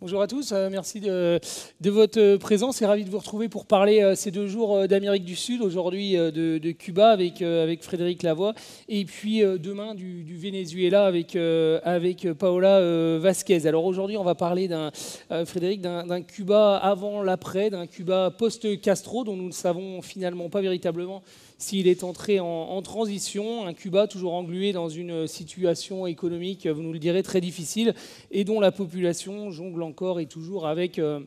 Bonjour à tous, euh, merci de, votre euh, présence et ravi de vous retrouver pour parler euh, ces deux jours d'Amérique du Sud, aujourd'hui de, Cuba avec, avec Frédéric Lavoie et puis demain du, Venezuela avec, avec Paola Vasquez. Alors aujourd'hui on va parler d'un Frédéric d'un Cuba avant l'après, d'un Cuba post-Castro dont nous ne savons finalement pas véritablement s'il est entré en, transition, un Cuba toujours englué dans une situation économique, vous nous le direz, très difficile, et dont la population jongle encore et toujours avec... Euh,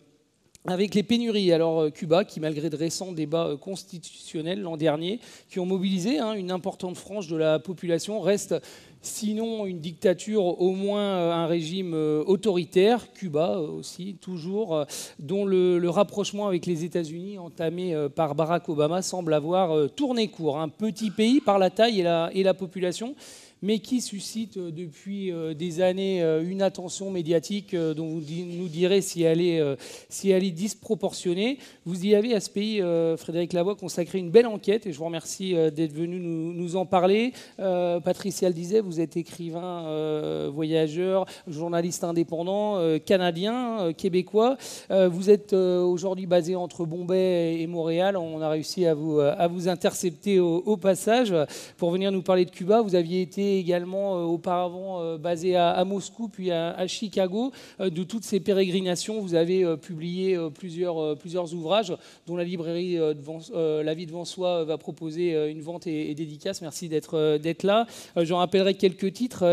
avec les pénuries, alors euh, Cuba, qui malgré de récents débats euh, constitutionnels l'an dernier, qui ont mobilisé hein, une importante frange de la population, reste sinon une dictature, au moins euh, un régime euh, autoritaire, Cuba euh, aussi, toujours, dont le, rapprochement avec les États-Unis entamé par Barack Obama semble avoir tourné court. Un petit pays par la taille et la population mais qui suscite euh, depuis euh, des années euh, une attention médiatique dont vous nous direz si elle est, si elle est disproportionnée. Vous y avez, à ce pays, Frédéric Lavoie, consacré une belle enquête, et je vous remercie d'être venu nous, en parler. Patricia le disait, vous êtes écrivain, voyageur, journaliste indépendant, canadien, québécois. vous êtes aujourd'hui basé entre Bombay et Montréal. On a réussi à vous, à vous intercepter au passage pour venir nous parler de Cuba. Vous aviez été également euh, auparavant euh, basé à, Moscou puis à, Chicago. Euh, de toutes ces pérégrinations, vous avez publié plusieurs, plusieurs ouvrages, dont la librairie devant, La vie devant soi va proposer une vente et, dédicace. Merci d'être d'être là. J'en rappellerai quelques titres.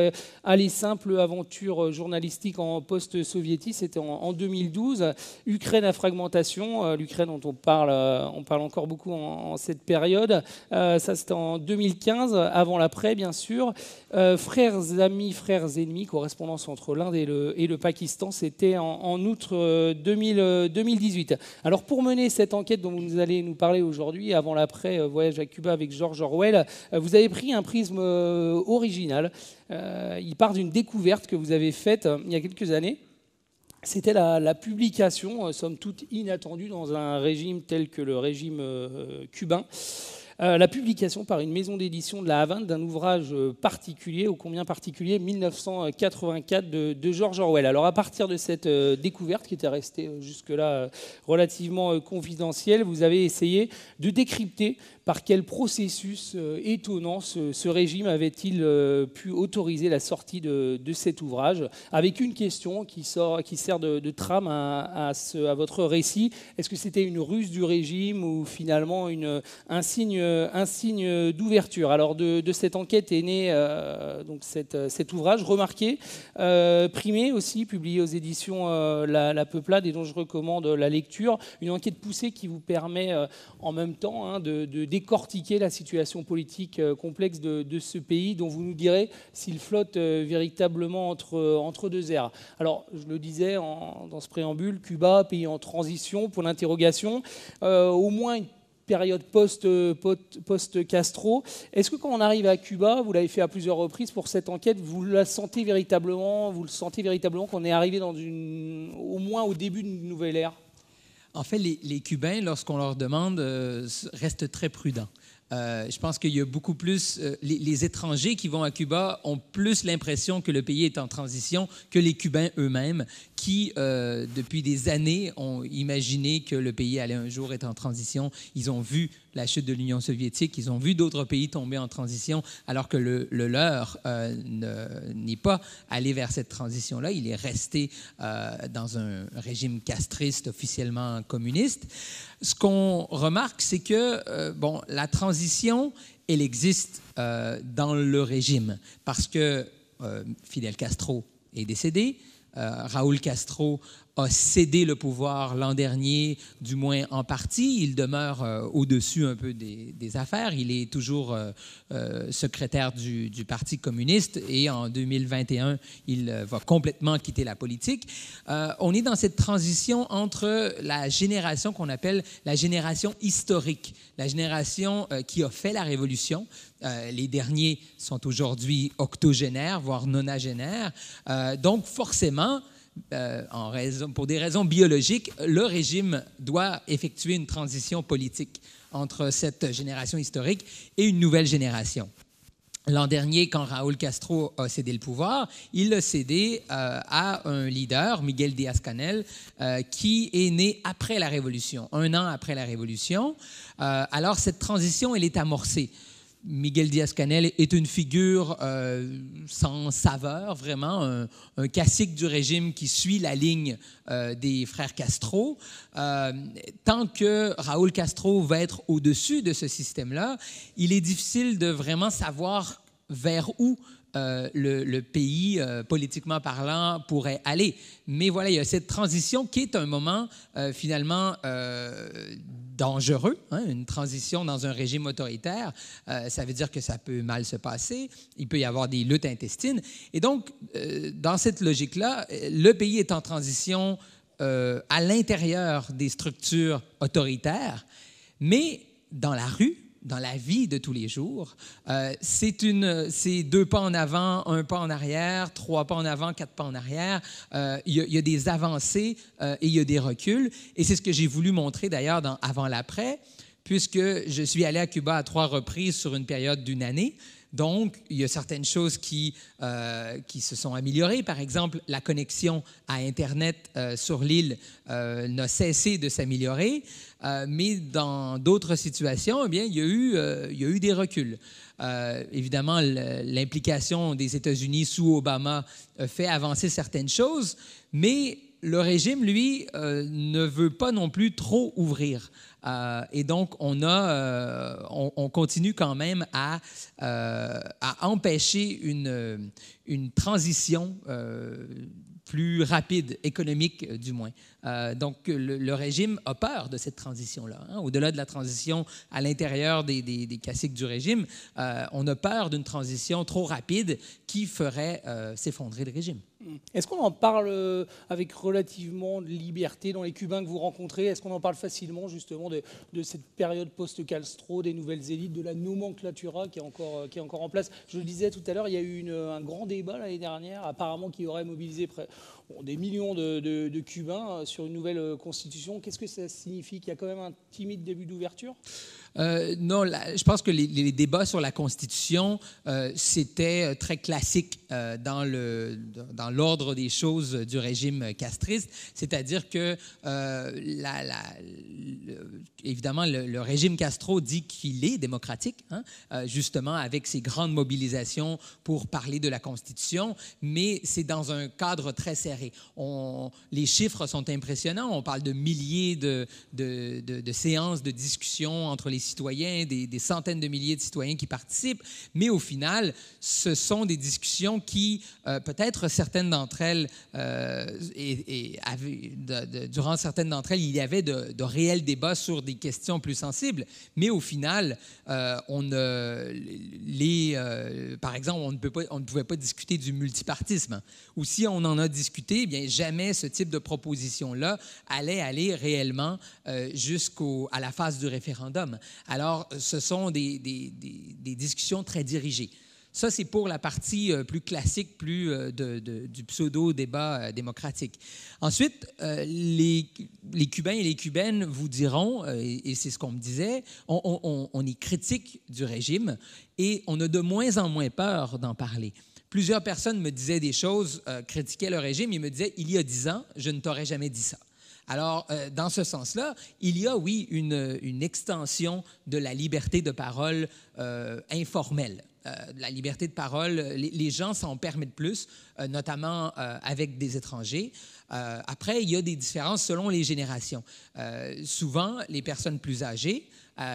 Allez les simples aventures journalistiques en post-soviétique, c'était en, 2012. Ukraine à fragmentation, l'Ukraine dont on parle, on parle encore beaucoup en, cette période. ça, c'était en 2015, avant l'après, bien sûr. Euh, frères amis, frères ennemis, correspondance entre l'Inde et le, Pakistan, c'était en, outre euh, 2018. Euh, Alors pour mener cette enquête dont vous allez nous parler aujourd'hui, avant l'après voyage à Cuba avec George Orwell, vous avez pris un prisme original. il part d'une découverte que vous avez faite il y a quelques années. C'était la, publication, somme toute inattendue dans un régime tel que le régime cubain, euh, la publication par une maison d'édition de la Havane d'un ouvrage euh, particulier, ou combien particulier, 1984 de, de George Orwell. Alors à partir de cette euh, découverte qui était restée jusque-là relativement confidentielle, vous avez essayé de décrypter par quel processus euh, étonnant ce, régime avait-il euh, pu autoriser la sortie de, cet ouvrage Avec une question qui, sert de, trame à, votre récit. Est-ce que c'était une ruse du régime ou finalement un signe, d'ouverture Alors de, cette enquête est né euh, cet ouvrage remarqué, primé aussi, publié aux éditions la, Peuplade et dont je recommande la lecture. Une enquête poussée qui vous permet en même temps hein, de, de décortiquer la situation politique euh, complexe de, ce pays, dont vous nous direz s'il flotte euh, véritablement entre, euh, entre deux airs. Alors, je le disais dans ce préambule, Cuba, pays en transition, pour l'interrogation, au moins une période post-Castro. Post castro est ce que quand on arrive à Cuba, vous l'avez fait à plusieurs reprises pour cette enquête, vous la sentez véritablement, vous le sentez véritablement qu'on est arrivé dans une, au moins au début d'une nouvelle ère en fait, les, Cubains, lorsqu'on leur demande, euh, restent très prudents. Euh, je pense qu'il y a beaucoup plus. Euh, les, étrangers qui vont à Cuba ont plus l'impression que le pays est en transition que les Cubains eux-mêmes, qui, euh, depuis des années, ont imaginé que le pays allait un jour être en transition. Ils ont vu la chute de l'Union soviétique, ils ont vu d'autres pays tomber en transition, alors que le, leur euh, n'est pas allé vers cette transition-là. Il est resté euh, dans un régime castriste officiellement communiste. Ce qu'on remarque, c'est que bon, la transition, elle existe dans le régime, parce que Fidel Castro est décédé, euh, Raoul Castro a cédé le pouvoir l'an dernier, du moins en partie. Il demeure euh, au-dessus un peu des, affaires. Il est toujours euh, euh, secrétaire du, du, Parti communiste et en 2021, il va complètement quitter la politique. on est dans cette transition entre la génération qu'on appelle la génération historique, la génération qui a fait la révolution. les derniers sont aujourd'hui octogénaires, voire nonagénaires. donc forcément, euh, pour des raisons biologiques, le régime doit effectuer une transition politique entre cette génération historique et une nouvelle génération. L'an dernier, quand Raúl Castro a cédé le pouvoir, il l'a cédé euh, à un leader, Miguel Díaz-Canel, euh, qui est né après la Révolution, un an après la Révolution. alors cette transition, elle est amorcée. Miguel Diaz-Canel est une figure euh, sans saveur, vraiment un, classique du régime qui suit la ligne euh, des frères Castro. Euh, tant que Raoul Castro va être au-dessus de ce système-là, il est difficile de vraiment savoir vers où euh, le, pays, euh, politiquement parlant, pourrait aller. Mais voilà, il y a cette transition qui est un moment euh, finalement dangereux, hein, une transition dans un régime autoritaire. ça veut dire que ça peut mal se passer, il peut y avoir des luttes intestines. Et donc, dans cette logique-là, le pays est en transition à l'intérieur des structures autoritaires, mais dans la rue, dans la vie de tous les jours, euh, c'est deux pas en avant, un pas en arrière, trois pas en avant, quatre pas en arrière. Euh, il y, a des avancées euh, et il y a des reculs. Et c'est ce que j'ai voulu montrer d'ailleurs dans Avant l'après, puisque je suis allé à Cuba à trois reprises sur une période d'une année. Donc, il y a certaines choses qui, euh, qui se sont améliorées. Par exemple, la connexion à Internet euh, sur l'île euh, n'a cessé de s'améliorer, mais dans d'autres situations, eh bien, il y, a eu, il y a eu des reculs. évidemment, l'implication des États-Unis sous Obama fait avancer certaines choses, mais le régime, lui, euh, ne veut pas non plus trop ouvrir. Euh, et donc, euh, on, on, continue quand même à, empêcher une transition plus rapide, économique du moins. Euh, donc, le, régime a peur de cette transition-là. Hein. Au-delà de la transition à l'intérieur des, des, caciques du régime, euh, on a peur d'une transition trop rapide qui ferait euh, s'effondrer le régime. Mmh. Est-ce qu'on en parle avec relativement de liberté dans les Cubains que vous rencontrez Est-ce qu'on en parle facilement justement de, cette période post-Calstro, des nouvelles élites, de la nomenclatura qui est encore, qui est encore en place Je le disais tout à l'heure, il y a eu un grand débat l'année dernière, apparemment qui aurait mobilisé près, des millions de, de, Cubains euh, sur une nouvelle euh, constitution. Qu'est-ce que ça signifie Qu'il y a quand même un timide début d'ouverture euh, non, je pense que les, débats sur la Constitution, euh, c'était euh, très classique dans, le, dans l'ordre des choses du régime castriste, c'est-à-dire que, évidemment, le, régime Castro dit qu'il est démocratique, hein, justement avec ses grandes mobilisations pour parler de la Constitution, mais c'est dans un cadre très serré. On, les chiffres sont impressionnants, on parle de milliers de, de, de séances de discussion entre les citoyens, des, centaines de milliers de citoyens qui participent, mais au final, ce sont des discussions qui, euh, peut-être certaines d'entre elles, euh, et, durant certaines d'entre elles, il y avait de, réels débats sur des questions plus sensibles, mais au final, euh, on, les, par exemple, on ne, peut pas, on ne pouvait pas discuter du multipartisme. Ou si on en a discuté, eh bien jamais ce type de proposition-là allait aller réellement jusqu'à la phase du référendum. Alors, euh, ce sont des, discussions très dirigées. Ça, c'est pour la partie euh, plus classique, plus euh, du pseudo-débat démocratique. Ensuite, les, Cubains et les Cubaines vous diront, et, c'est ce qu'on me disait, on, est critique du régime et on a de moins en moins peur d'en parler. Plusieurs personnes me disaient des choses, critiquaient le régime ils me disaient, il y a dix ans, je ne t'aurais jamais dit ça. Alors, euh, dans ce sens-là, il y a, oui, une, extension de la liberté de parole euh, informelle. Euh, la liberté de parole, les, gens s'en permettent plus, notamment avec des étrangers. après, il y a des différences selon les générations. souvent, les personnes plus âgées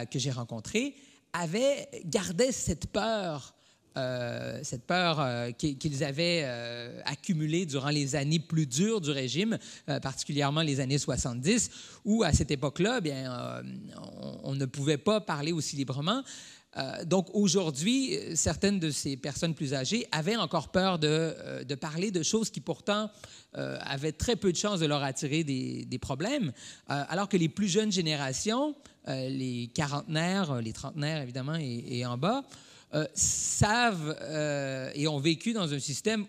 que j'ai rencontrées avaient, gardaient cette peur euh, cette peur euh, qu'ils avaient euh, accumulée durant les années plus dures du régime, particulièrement les années 70, où à cette époque-là, eh bien, on, ne pouvait pas parler aussi librement. donc aujourd'hui, certaines de ces personnes plus âgées avaient encore peur de, parler de choses qui pourtant avaient très peu de chances de leur attirer des, problèmes, alors que les plus jeunes générations, les quarantenaires, les trentenaires évidemment et en bas, euh, savent euh, et ont vécu dans un système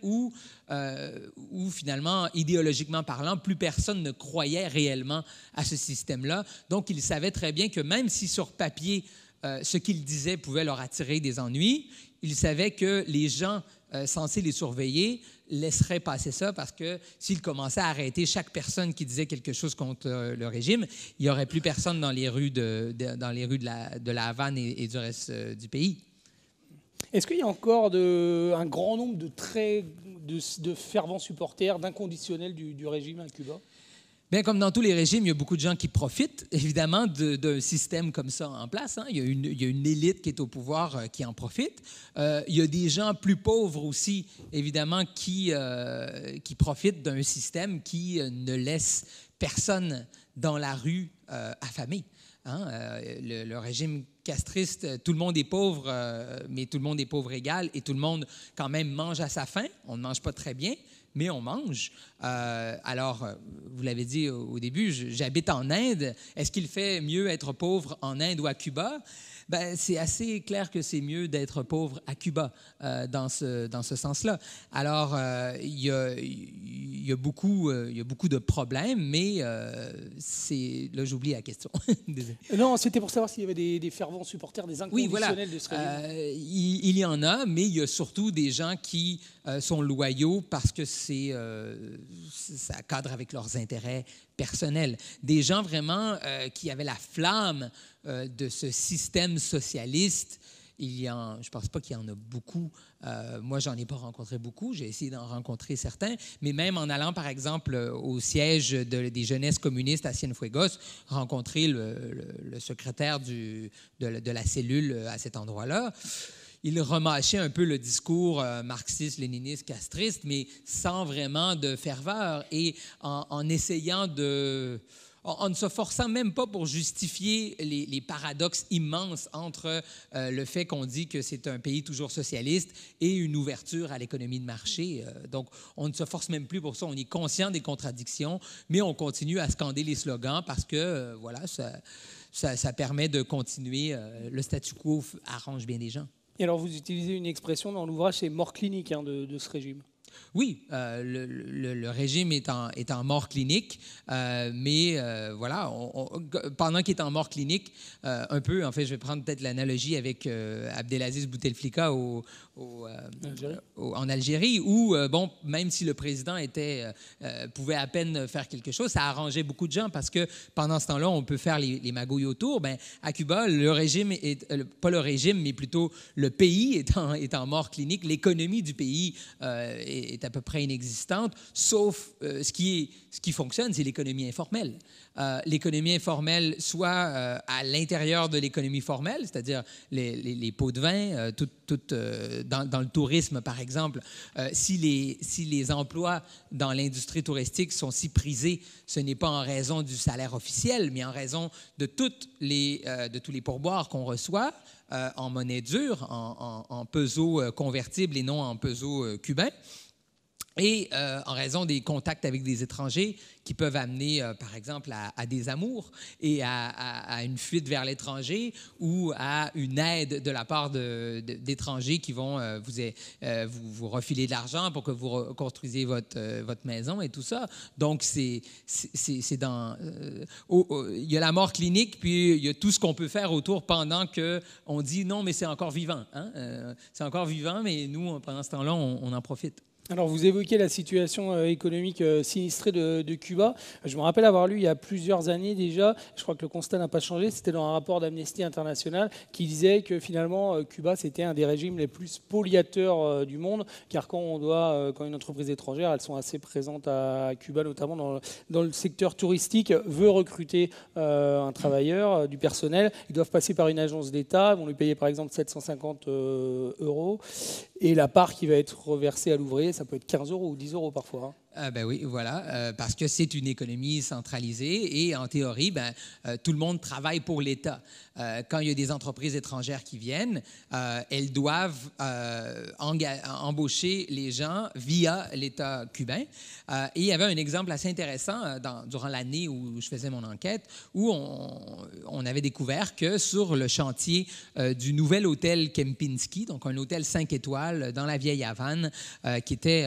euh, où, finalement, idéologiquement parlant, plus personne ne croyait réellement à ce système-là. Donc, ils savaient très bien que même si sur papier, ce qu'ils disaient pouvait leur attirer des ennuis, ils savaient que les gens censés les surveiller laisseraient passer ça parce que s'ils commençaient à arrêter chaque personne qui disait quelque chose contre le régime, il n'y aurait plus personne dans les rues de, la, Havane et du reste du pays. Est-ce qu'il y a encore un grand nombre de très de, fervents supporters, d'inconditionnels du, régime en Cuba Bien, comme dans tous les régimes, il y a beaucoup de gens qui profitent, évidemment, d'un système comme ça en place. Hein. Il, y a une, élite qui est au pouvoir euh, qui en profite. Euh, il y a des gens plus pauvres aussi, évidemment, qui, euh, qui profitent d'un système qui ne laisse personne dans la rue affamé. Hein, euh, le, régime castriste, tout le monde est pauvre, euh, mais tout le monde est pauvre égal et tout le monde quand même mange à sa faim. On ne mange pas très bien, mais on mange. Euh, alors, vous l'avez dit au début, j'habite en Inde. Est-ce qu'il fait mieux être pauvre en Inde ou à Cuba? Ben, c'est assez clair que c'est mieux d'être pauvre à Cuba euh, dans ce, dans ce sens-là. Alors, euh, il y, a, beaucoup, euh, il y a beaucoup de problèmes, mais c'est là, j'oublie la question. non, c'était pour savoir s'il y avait des, fervents supporters, des inconditionnels oui, voilà. de ce régime. Il, il, y en a, mais il y a surtout des gens qui sont loyaux parce que c'est, ça cadre avec leurs intérêts personnel, des gens vraiment euh, qui avaient la flamme euh, de ce système socialiste. Il y en, je ne pense pas qu'il y en a beaucoup. Moi, euh, moi, j'en ai pas rencontré beaucoup. J'ai essayé d'en rencontrer certains. Mais même en allant, par exemple, au siège des jeunesses communistes à Cienfuegos, rencontrer le, secrétaire du, de, de, la cellule à cet endroit-là, il remâchait un peu le discours euh, marxiste, léniniste, castriste, mais sans vraiment de ferveur et en, essayant de... En, ne se forçant même pas pour justifier les, paradoxes immenses entre euh, le fait qu'on dit que c'est un pays toujours socialiste et une ouverture à l'économie de marché. Euh. donc, on ne se force même plus pour ça. On est conscient des contradictions, mais on continue à scander les slogans parce que, voilà, ça, ça, ça, permet de continuer. le statu quo arrange bien les gens. Et alors, vous utilisez une expression dans l'ouvrage, c'est mort clinique hein, de, ce régime. Oui, euh, le, régime est en, est en mort clinique, euh, mais euh, voilà, pendant qu'il est en mort clinique, un peu, en fait, je vais prendre peut-être l'analogie avec Abdelaziz Bouteflika au, euh, en Algérie, où, euh, bon, même si le président était, euh, pouvait à peine faire quelque chose, ça arrangeait beaucoup de gens parce que pendant ce temps-là, on peut faire les, magouilles autour. Ben, à Cuba, le régime, est, pas le régime, mais plutôt le pays est en, est en mort clinique. L'économie du pays est, à peu près inexistante, sauf ce, qui ce qui fonctionne, c'est l'économie informelle. Euh, l'économie informelle soit euh, à l'intérieur de l'économie formelle, c'est-à-dire les, pots de vin, euh, dans, le tourisme par exemple. si, les, si les emplois dans l'industrie touristique sont si prisés, ce n'est pas en raison du salaire officiel, mais en raison de, toutes les, de tous les pourboires qu'on reçoit. en monnaie dure, en, en peso convertible et non en peso cubain. Et euh, en raison des contacts avec des étrangers qui peuvent amener, euh, par exemple, à, des amours et à, une fuite vers l'étranger ou à une aide de la part d'étrangers qui vont euh, vous, vous, refiler de l'argent pour que vous reconstruisiez votre, votre maison et tout ça. Donc, c'est dans... il y a la mort clinique, puis il y a tout ce qu'on peut faire autour pendant qu'on dit non, mais c'est encore vivant. Hein, c'est encore vivant, mais nous, pendant ce temps-là, on en profite. Alors vous évoquez la situation euh, économique euh, sinistrée de, Cuba. Je me rappelle avoir lu il y a plusieurs années déjà, je crois que le constat n'a pas changé, c'était dans un rapport d'Amnesty International qui disait que finalement euh, Cuba c'était un des régimes les plus polliateurs du monde, car quand on doit, quand une entreprise étrangère, elles sont assez présentes à Cuba notamment dans, dans le secteur touristique, veut recruter un travailleur, du personnel, ils doivent passer par une agence d'État, vont lui payer par exemple 750 euros, et la part qui va être reversée à l'ouvrier ça peut être 15 euros ou 10 euros parfois. Hein. Ah ben oui, voilà, euh, parce que c'est une économie centralisée et en théorie, ben, euh, tout le monde travaille pour l'État. Euh, quand il y a des entreprises étrangères qui viennent, elles doivent embaucher les gens via l'État cubain. et il y avait un exemple assez intéressant durant l'année où je faisais mon enquête, où on, avait découvert que sur le chantier du nouvel hôtel Kempinski, donc un hôtel 5 étoiles dans la vieille Havane, qui était,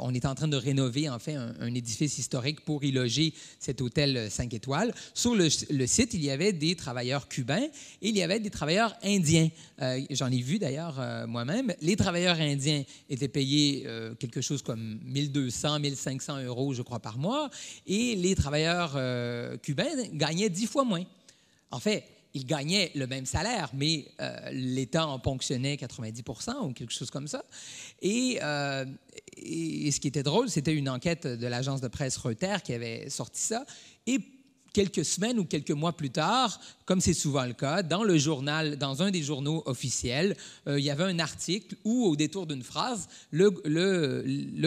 on était en train de rénover en fait un, édifice historique pour y loger cet hôtel 5 euh, étoiles. Sur le, site, il y avait des travailleurs cubains et il y avait des travailleurs indiens. Euh, j'en ai vu d'ailleurs euh, moi-même. Les travailleurs indiens étaient payés quelque chose comme 1200, 1500 euros, je crois, par mois, et les travailleurs cubains gagnaient dix fois moins. En fait, il gagnait le même salaire, mais euh, l'État en ponctionnait 90 ou quelque chose comme ça. Euh, et, ce qui était drôle, c'était une enquête de l'agence de presse Reuter qui avait sorti ça. Et quelques semaines ou quelques mois plus tard, comme c'est souvent le cas, dans le journal, dans un des journaux officiels, euh, il y avait un article où, au détour d'une phrase, le,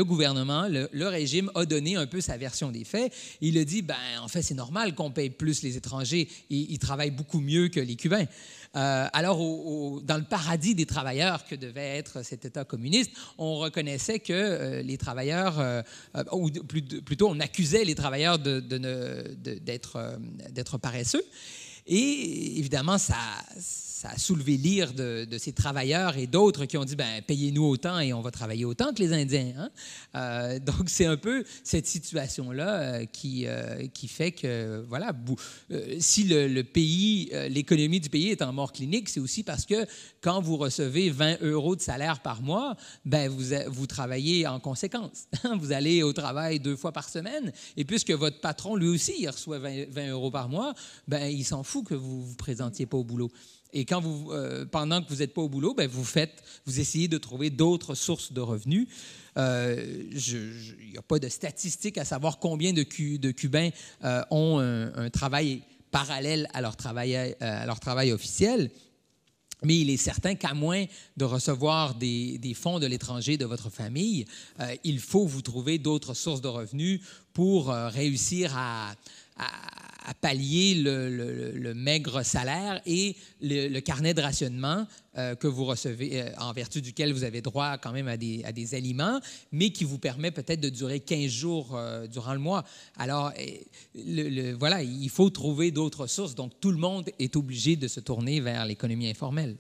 gouvernement, le, régime a donné un peu sa version des faits. Il a dit, ben, en fait, c'est normal qu'on paye plus les étrangers, ils travaillent beaucoup mieux que les Cubains. Euh, alors, dans le paradis des travailleurs que devait être cet État communiste, on reconnaissait que euh, les travailleurs, euh, ou plutôt on accusait les travailleurs d'être de, paresseux. Et évidemment, ça, ça a soulevé l'ire de, ces travailleurs et d'autres qui ont dit ben payez-nous autant et on va travailler autant que les Indiens. Hein. Euh, donc c'est un peu cette situation là euh, qui euh, qui fait que voilà si le, pays l'économie du pays est en mort clinique, c'est aussi parce que quand vous recevez 20 euros de salaire par mois, ben vous vous travaillez en conséquence. Hein. vous allez au travail deux fois par semaine et puisque votre patron lui aussi il reçoit 20, euros par mois, ben il s'en fout que vous vous présentiez pas au boulot. Et quand vous, euh, pendant que vous n'êtes pas au boulot, ben vous faites, vous essayez de trouver d'autres sources de revenus. Euh, il n'y a pas de statistiques à savoir combien de, de Cubains euh, ont un, travail parallèle à leur travail, à leur travail officiel. Mais il est certain qu'à moins de recevoir des, des fonds de l'étranger de votre famille, il faut vous trouver d'autres sources de revenus pour réussir à, à pallier le, maigre salaire et le, carnet de rationnement euh, que vous recevez, euh, en vertu duquel vous avez droit quand même à des, aliments, mais qui vous permet peut-être de durer 15 jours euh, durant le mois. Alors, voilà, il faut trouver d'autres sources. Donc, tout le monde est obligé de se tourner vers l'économie informelle.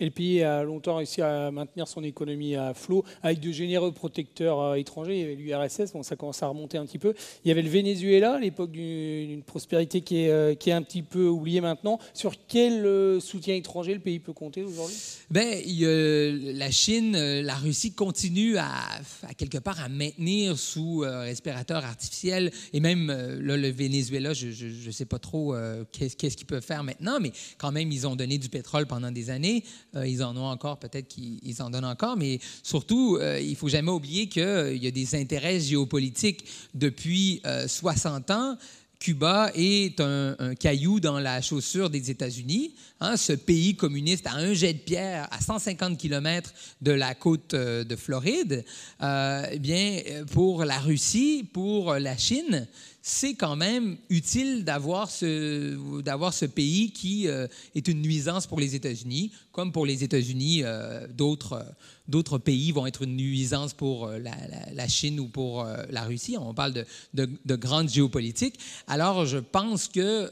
Et pays a longtemps réussi à maintenir son économie à flot avec de généreux protecteurs euh, étrangers. Il y avait l'URSS, bon, ça commence à remonter un petit peu. Il y avait le Venezuela, à l'époque d'une prospérité qui est, euh, qui est un petit peu oubliée maintenant. Sur quel euh, soutien étranger le pays peut compter aujourd'hui ben, la Chine, euh, la Russie continue à, quelque part à maintenir sous euh, respirateur artificiel et même euh, le Venezuela, je ne sais pas trop qu'est-ce qu'ils peuvent faire maintenant, mais quand même, ils ont donné du pétrole pendant des années. ils en ont encore, peut-être qu'ils en donnent encore, mais surtout, il faut jamais oublier qu'il y a des intérêts géopolitiques depuis 60 ans. Cuba est un, caillou dans la chaussure des États-Unis. Hein. ce pays communiste à un jet de pierre, à 150 km de la côte euh, de Floride, euh, eh bien, pour la Russie, pour la Chine, c'est quand même utile d'avoir ce, d'avoir ce pays qui euh, est une nuisance pour les États-Unis, comme pour les États-Unis, euh, d'autres, euh, d'autres pays vont être une nuisance pour la, Chine ou pour la Russie. On parle de, de, de, grande Alors, je pense que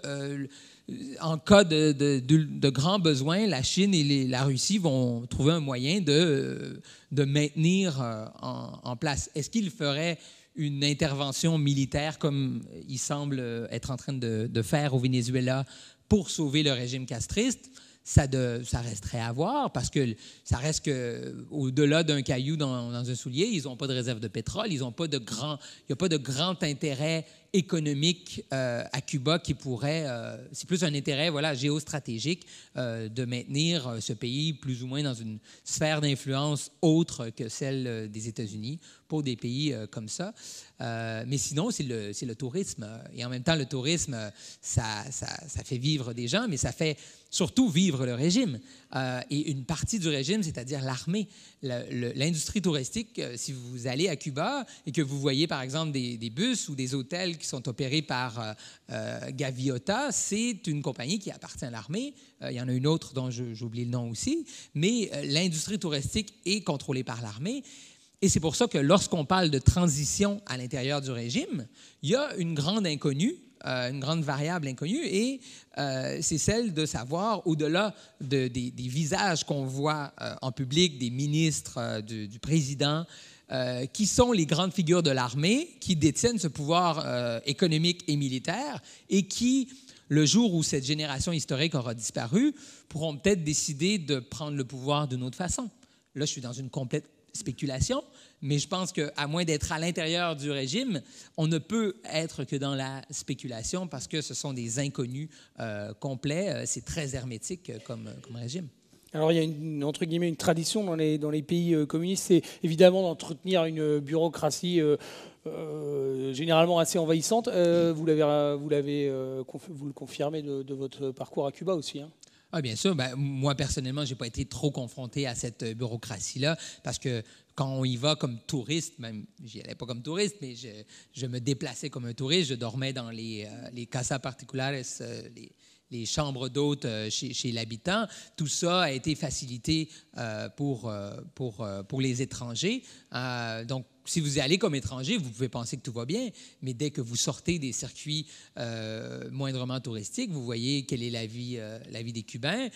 en cas de, de, de, grands besoins, la Chine et la Russie vont trouver un moyen de, maintenir en, en place. Est-ce qu'ils feraient une intervention militaire comme euh, il semble euh, être en train de, faire au Venezuela pour sauver le régime castriste ça, de, ça resterait à voir parce que ça reste que au-delà d'un caillou dans, un soulier, ils n'ont pas de réserve de pétrole, ils ont pas de grand, il n'y a pas de grand intérêt économique euh, à Cuba qui pourrait, euh, c'est plus un intérêt voilà géostratégique euh, de maintenir ce pays plus ou moins dans une sphère d'influence autre que celle des États-Unis pour des pays comme ça. Euh, mais sinon, c'est le, tourisme. Et en même temps, le tourisme, ça, fait vivre des gens, mais ça fait surtout vivre le régime. Euh, et une partie du régime, c'est-à-dire l'armée. L'industrie touristique, euh, si vous allez à Cuba et que vous voyez, par exemple, des, bus ou des hôtels qui sont opérés par Gaviota, c'est une compagnie qui appartient à l'armée. il y en a une autre dont j'oublie le nom aussi. Mais l'industrie touristique est contrôlée par l'armée. Et c'est pour ça que lorsqu'on parle de transition à l'intérieur du régime, il y a une grande inconnue, euh, une grande variable inconnue, et euh, c'est celle de savoir, au-delà de, des, visages qu'on voit euh, en public, des ministres, du, du, président, qui sont les grandes figures de l'armée, qui détiennent ce pouvoir économique et militaire, et qui le jour où cette génération historique aura disparu, pourront peut-être décider de prendre le pouvoir d'une autre façon. Là, je suis dans une complète spéculation, mais je pense qu'à moins d'être à l'intérieur du régime, on ne peut être que dans la spéculation parce que ce sont des inconnus euh, complets. Euh, c'est très hermétique euh, comme, comme régime. Alors il y a une, entre guillemets une tradition dans les, dans les pays communistes, c'est évidemment d'entretenir une bureaucratie généralement assez envahissante. vous, l'avez, vous, l'avez, vous le confirmez de, votre parcours à Cuba aussi. Hein. Ah, bien sûr. Ben, moi, personnellement, je n'ai pas été trop confronté à cette euh, bureaucratie-là parce que quand on y va comme touriste, même, j'y allais pas comme touriste, mais je, me déplaçais comme un touriste. Je dormais dans les, euh, les casas particulares, euh, les, les, chambres d'hôtes chez, l'habitant. Tout ça a été facilité pour, pour, pour les étrangers. donc, si vous y allez comme étranger, vous pouvez penser que tout va bien, mais dès que vous sortez des circuits euh, moindrement touristiques, vous voyez quelle est la vie, euh, la vie des Cubains.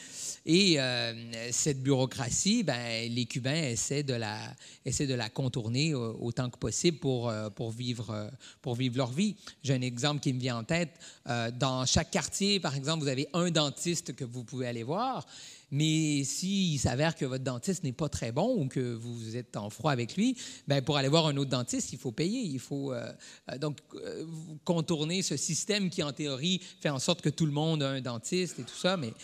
Et euh, cette bureaucratie, ben, les Cubains essaient de la, essaient de la contourner autant que possible pour, pour, vivre, pour vivre leur vie. J'ai un exemple qui me vient en tête. dans chaque quartier, par exemple, vous avez un dentiste que vous pouvez aller voir. Mais s'il s'avère que votre dentiste n'est pas très bon ou que vous êtes en froid avec lui, ben, pour aller voir un autre dentiste, il faut payer. Il faut euh, euh, donc euh, contourner ce système qui, en théorie, fait en sorte que tout le monde a un dentiste et tout ça. Mais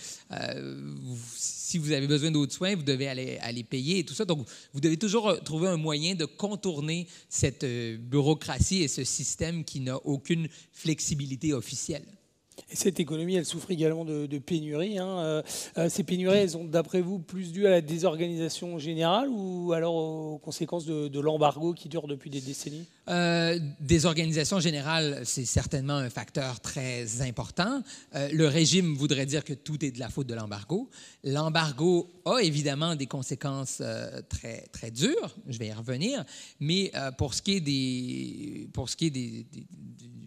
si vous avez besoin d'autres soins, vous devez aller payer et tout ça. Donc, vous devez toujours trouver un moyen de contourner cette bureaucratie et ce système qui n'a aucune flexibilité officielle. Et cette économie, elle souffre également de, de pénuries. Hein. Euh, euh, ces pénuries, elles ont, d'après vous, plus dû à la désorganisation générale ou alors aux conséquences de, l'embargo qui dure depuis des décennies euh, Désorganisation générale, c'est certainement un facteur très important. le régime voudrait dire que tout est de la faute de l'embargo. L'embargo a évidemment des conséquences très, très dures, je vais y revenir, mais pour ce qui est des, pour ce qui est des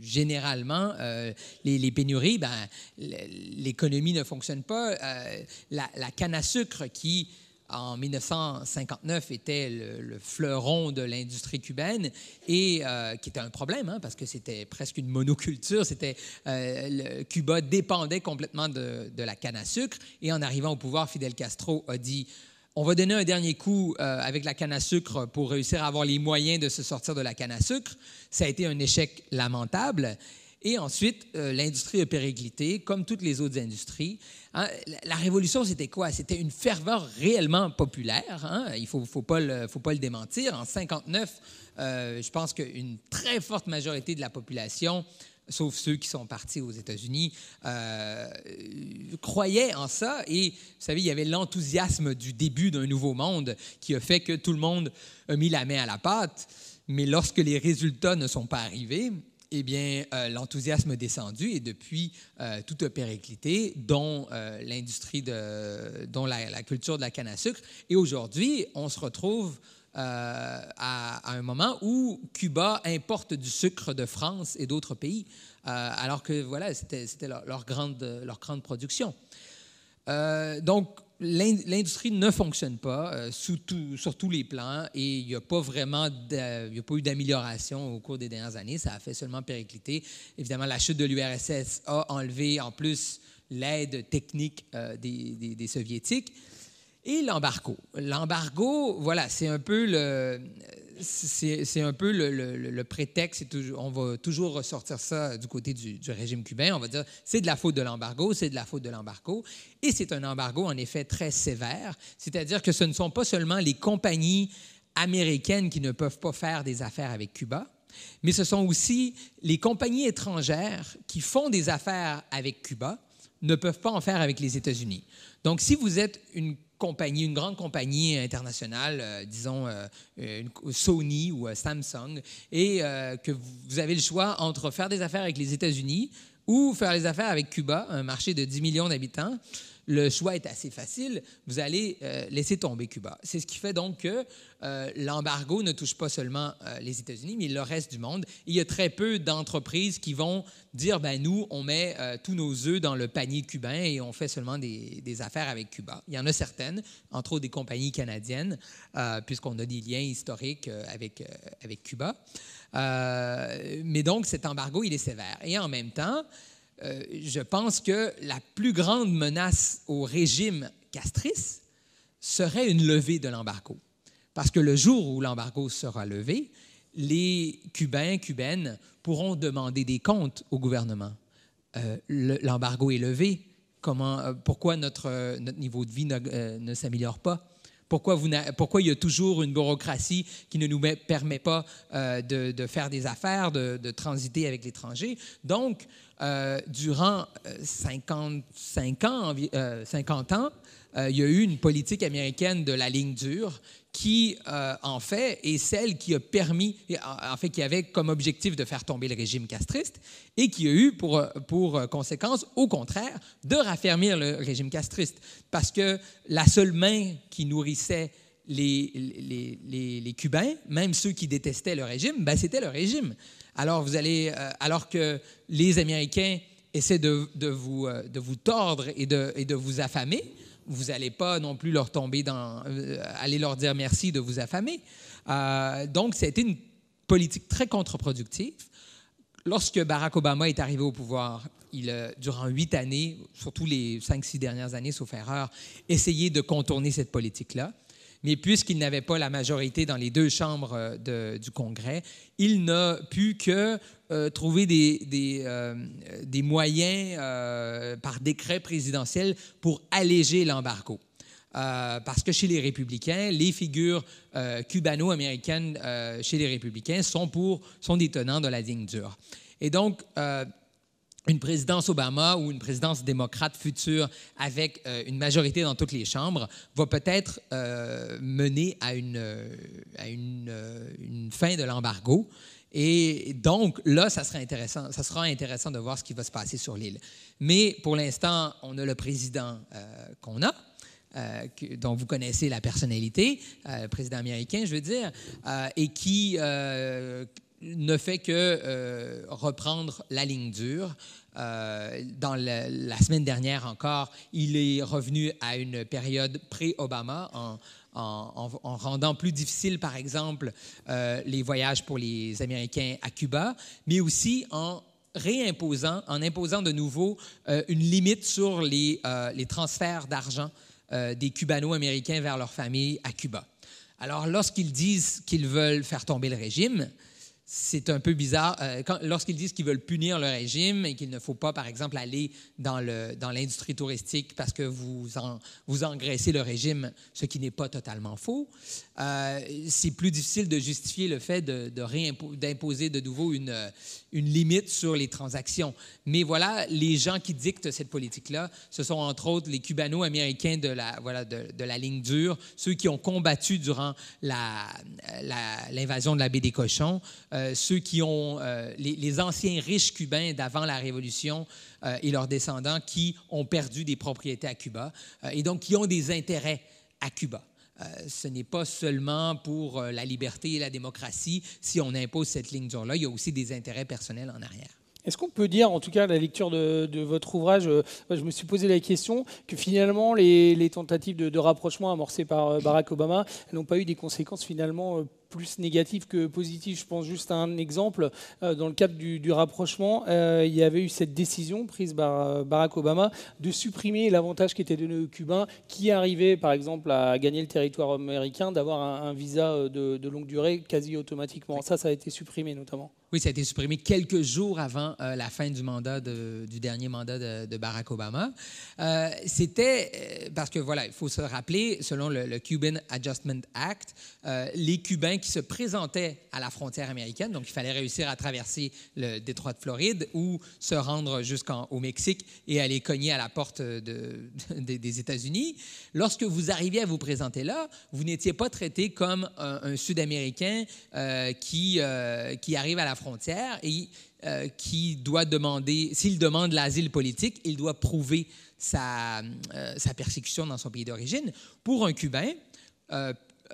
généralement, euh, les, pénuries, ben, l'économie ne fonctionne pas. Euh, la, canne à sucre qui en 1959 était le, fleuron de l'industrie cubaine et euh, qui était un problème hein, parce que c'était presque une monoculture. C'était Cuba dépendait complètement de, de, la canne à sucre et en arrivant au pouvoir, Fidel Castro a dit on va donner un dernier coup euh, avec la canne à sucre pour réussir à avoir les moyens de se sortir de la canne à sucre. Ça a été un échec lamentable. Et ensuite, euh, l'industrie a péréglité, comme toutes les autres industries. Hein, la révolution, c'était quoi? C'était une ferveur réellement populaire. Hein. Il ne faut, pas le, faut pas le démentir. En 59, euh, je pense qu'une très forte majorité de la population sauf ceux qui sont partis aux États-Unis, euh, croyaient en ça. Et vous savez, il y avait l'enthousiasme du début d'un nouveau monde qui a fait que tout le monde a mis la main à la pâte. Mais lorsque les résultats ne sont pas arrivés, eh bien, euh, l'enthousiasme est descendu et depuis, euh, tout a périclité, dont l'industrie, de, dont la, culture de la canne à sucre. Et aujourd'hui, on se retrouve euh, à, un moment où Cuba importe du sucre de France et d'autres pays, euh, alors que voilà, c'était leur, grande, leur grande production. Euh, donc, l'industrie ne fonctionne pas sur tous les plans et il n'y a pas vraiment a pas eu d'amélioration au cours des dernières années. Ça a fait seulement péricliter. Évidemment, la chute de l'URSS a enlevé en plus l'aide technique des, Soviétiques. Et l'embargo. L'embargo, voilà, c'est un peu le, c'est, un peu le, prétexte. on va toujours ressortir ça du côté du, du régime cubain. On va dire c'est de la faute de l'embargo, c'est de la faute de l'embargo. Et c'est un embargo, en effet, très sévère. C'est-à-dire que ce ne sont pas seulement les compagnies américaines qui ne peuvent pas faire des affaires avec Cuba, mais ce sont aussi les compagnies étrangères qui font des affaires avec Cuba ne peuvent pas en faire avec les États-Unis. Donc, si vous êtes une compagnie, une grande compagnie internationale, euh, disons euh, Sony ou euh, Samsung, et que vous avez le choix entre faire des affaires avec les États-Unis ou faire des affaires avec Cuba, un marché de 10 millions d'habitants le choix est assez facile, vous allez euh, laisser tomber Cuba. C'est ce qui fait donc que euh, l'embargo ne touche pas seulement euh, les États-Unis, mais le reste du monde. il y a très peu d'entreprises qui vont dire, ben nous, on met tous nos œufs dans le panier cubain et on fait seulement des, affaires avec Cuba. Il y en a certaines, entre autres des compagnies canadiennes, puisqu'on a des liens historiques avec, avec Cuba. mais donc cet embargo, il est sévère. Et en même temps, euh, je pense que la plus grande menace au régime castrice serait une levée de l'embargo. Parce que le jour où l'embargo sera levé, les Cubains, Cubaines pourront demander des comptes au gouvernement. Euh, l'embargo est levé. Comment, euh, pourquoi notre, niveau de vie ne s'améliore pas? Pourquoi, vous pourquoi il y a toujours une bureaucratie qui ne nous permet pas euh, de, faire des affaires, de, transiter avec l'étranger? Donc, euh, durant 55 euh, ans, 50 ans, euh, il y a eu une politique américaine de la ligne dure qui, euh, en fait, est celle qui a permis, en fait, qui avait comme objectif de faire tomber le régime castriste et qui a eu pour, conséquence, au contraire, de raffermir le régime castriste. Parce que la seule main qui nourrissait les, Cubains, même ceux qui détestaient le régime, ben, c'était le régime. Alors, vous allez, euh, alors que les Américains essaient de, vous, tordre et de vous affamer, vous n'allez pas non plus leur tomber dans, euh, aller leur dire merci de vous affamer. Euh, donc, c'était une politique très contre-productive. Lorsque Barack Obama est arrivé au pouvoir, il a, durant huit années, surtout les cinq, six dernières années, sauf erreur, essayé de contourner cette politique-là mais puisqu'il n'avait pas la majorité dans les deux chambres euh, du Congrès, il n'a pu que euh, trouver des, des, euh, moyens par décret présidentiel pour alléger l'embargo. parce que chez les républicains, les figures cubano-américaines chez les républicains sont, pour, sont des tenants de la digne dure. Et donc, une présidence Obama ou une présidence démocrate future avec euh, une majorité dans toutes les chambres va peut-être euh, mener à une, euh, une, fin de l'embargo. Et donc là, ça sera intéressant, ça sera intéressant de voir ce qui va se passer sur l'île. Mais pour l'instant, on a le président qu'on a, dont vous connaissez la personnalité, président américain, je veux dire, et qui ne fait que euh, reprendre la ligne dure. Euh, dans la, semaine dernière encore, il est revenu à une période pré-Obama en, rendant plus difficile, par exemple, euh, les voyages pour les Américains à Cuba, mais aussi en réimposant, en imposant de nouveau une limite sur les, les transferts d'argent des Cubano-Américains vers leur famille à Cuba. Alors, lorsqu'ils disent qu'ils veulent faire tomber le régime, c'est un peu bizarre. Euh, lorsqu'ils disent qu'ils veulent punir le régime et qu'il ne faut pas, par exemple, aller dans, l'industrie touristique parce que vous, vous engraissez le régime, ce qui n'est pas totalement faux, euh, c'est plus difficile de justifier le fait d'imposer de, nouveau euh, une, limite sur les transactions. Mais voilà, les gens qui dictent cette politique-là, ce sont entre autres les cubano-américains de la, voilà, de, la ligne dure, ceux qui ont combattu durant l'invasion de la baie des cochons, euh, ceux qui ont, les, anciens riches cubains d'avant la Révolution et leurs descendants qui ont perdu des propriétés à Cuba et donc qui ont des intérêts à Cuba. Euh, ce n'est pas seulement pour euh, la liberté et la démocratie si on impose cette ligne dure-là. Il y a aussi des intérêts personnels en arrière. Est-ce qu'on peut dire, en tout cas, à la lecture de, votre ouvrage, euh, je me suis posé la question que finalement les, tentatives de, rapprochement amorcées par Barack Obama n'ont pas eu des conséquences finalement plus négatif que positif. Je pense juste à un exemple. Euh, dans le cadre du, rapprochement, euh, il y avait eu cette décision prise par euh, Barack Obama de supprimer l'avantage qui était donné aux Cubains qui arrivaient, par exemple, à gagner le territoire américain, d'avoir un, visa de, longue durée quasi automatiquement. Ça, ça a été supprimé notamment. Oui, ça a été supprimé quelques jours avant la fin du mandat du dernier mandat de, Barack Obama. C'était parce que voilà, il faut se rappeler, selon le, le Cuban Adjustment Act, les Cubains qui se présentaient à la frontière américaine. Donc, il fallait réussir à traverser le détroit de Floride ou se rendre jusqu'au Mexique et aller cogner à la porte de, des États-Unis. Lorsque vous arriviez à vous présenter là, vous n'étiez pas traité comme un, Sud-Américain euh, qui, euh, qui arrive à la frontière et euh, qui doit demander, s'il demande l'asile politique, il doit prouver sa, sa persécution dans son pays d'origine. Pour un Cubain,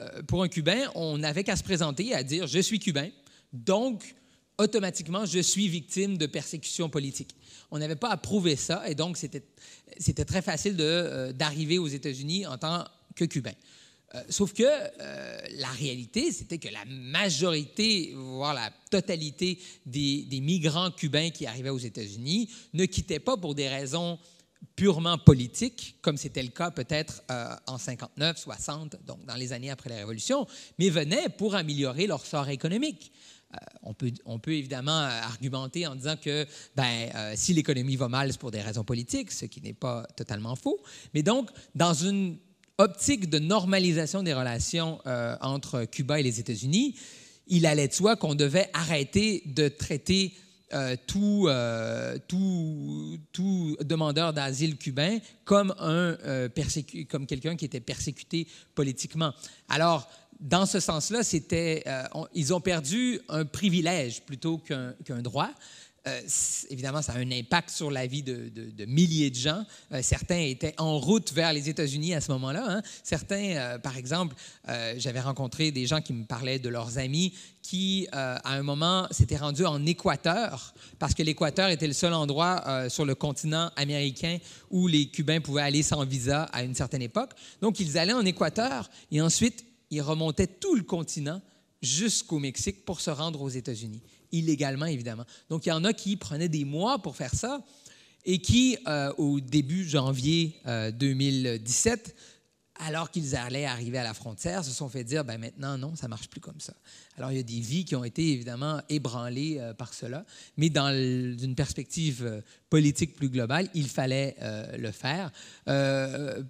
euh, pour un Cubain, on n'avait qu'à se présenter, et à dire je suis cubain, donc automatiquement je suis victime de persécution politique. On n'avait pas à prouver ça et donc c'était très facile euh, d'arriver aux États-Unis en tant que cubain. Euh, sauf que la réalité, c'était que la majorité, voire la totalité des migrants cubains qui arrivaient aux États-Unis ne quittaient pas pour des raisons purement politique, comme c'était le cas peut-être euh, en 59, 60, donc dans les années après la Révolution, mais venaient pour améliorer leur sort économique. Euh, on, peut, on peut évidemment euh, argumenter en disant que ben, si l'économie va mal, c'est pour des raisons politiques, ce qui n'est pas totalement faux. Mais donc, dans une optique de normalisation des relations entre Cuba et les États-Unis, il allait de soi qu'on devait arrêter de traiter euh, euh, tout, demandeur d'asile cubain comme, euh, comme quelqu'un qui était persécuté politiquement. Alors, dans ce sens-là, c'était, ils ont perdu un privilège plutôt qu'un droit. Euh, évidemment, ça a un impact sur la vie de, milliers de gens. Euh, certains étaient en route vers les États-Unis à ce moment-là. Hein. Certains, euh, par exemple, j'avais rencontré des gens qui me parlaient de leurs amis qui, à un moment, s'étaient rendus en Équateur, parce que l'Équateur était le seul endroit sur le continent américain où les Cubains pouvaient aller sans visa à une certaine époque. Donc, ils allaient en Équateur et ensuite, ils remontaient tout le continent jusqu'au Mexique pour se rendre aux États-Unis illégalement, évidemment. Donc, il y en a qui prenaient des mois pour faire ça et qui, euh, au début janvier 2017, euh, alors qu'ils allaient arriver à la frontière, se sont fait dire, ben maintenant, non, ça marche plus comme ça. Alors, il y a des vies qui ont été évidemment ébranlées euh, par cela, mais dans une perspective politique plus globale, il fallait le faire.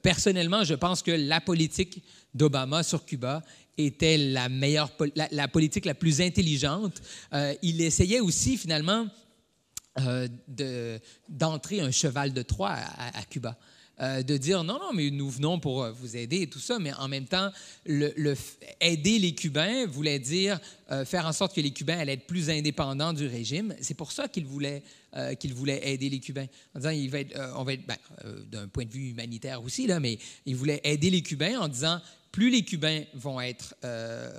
personnellement, je pense que la politique d'Obama sur Cuba était la meilleure, la, politique la plus intelligente. Euh, il essayait aussi finalement euh, d'entrer un cheval de Troie à, Cuba. Euh, de dire non, non, mais nous venons pour euh, vous aider et tout ça, mais en même temps, le, aider les Cubains voulait dire faire en sorte que les Cubains allaient être plus indépendants du régime. C'est pour ça qu'il voulait, qu'il voulait aider les Cubains. En disant, il va être, on va être, ben, d'un point de vue humanitaire aussi, là, mais il voulait aider les Cubains en disant, plus les Cubains vont, être, euh,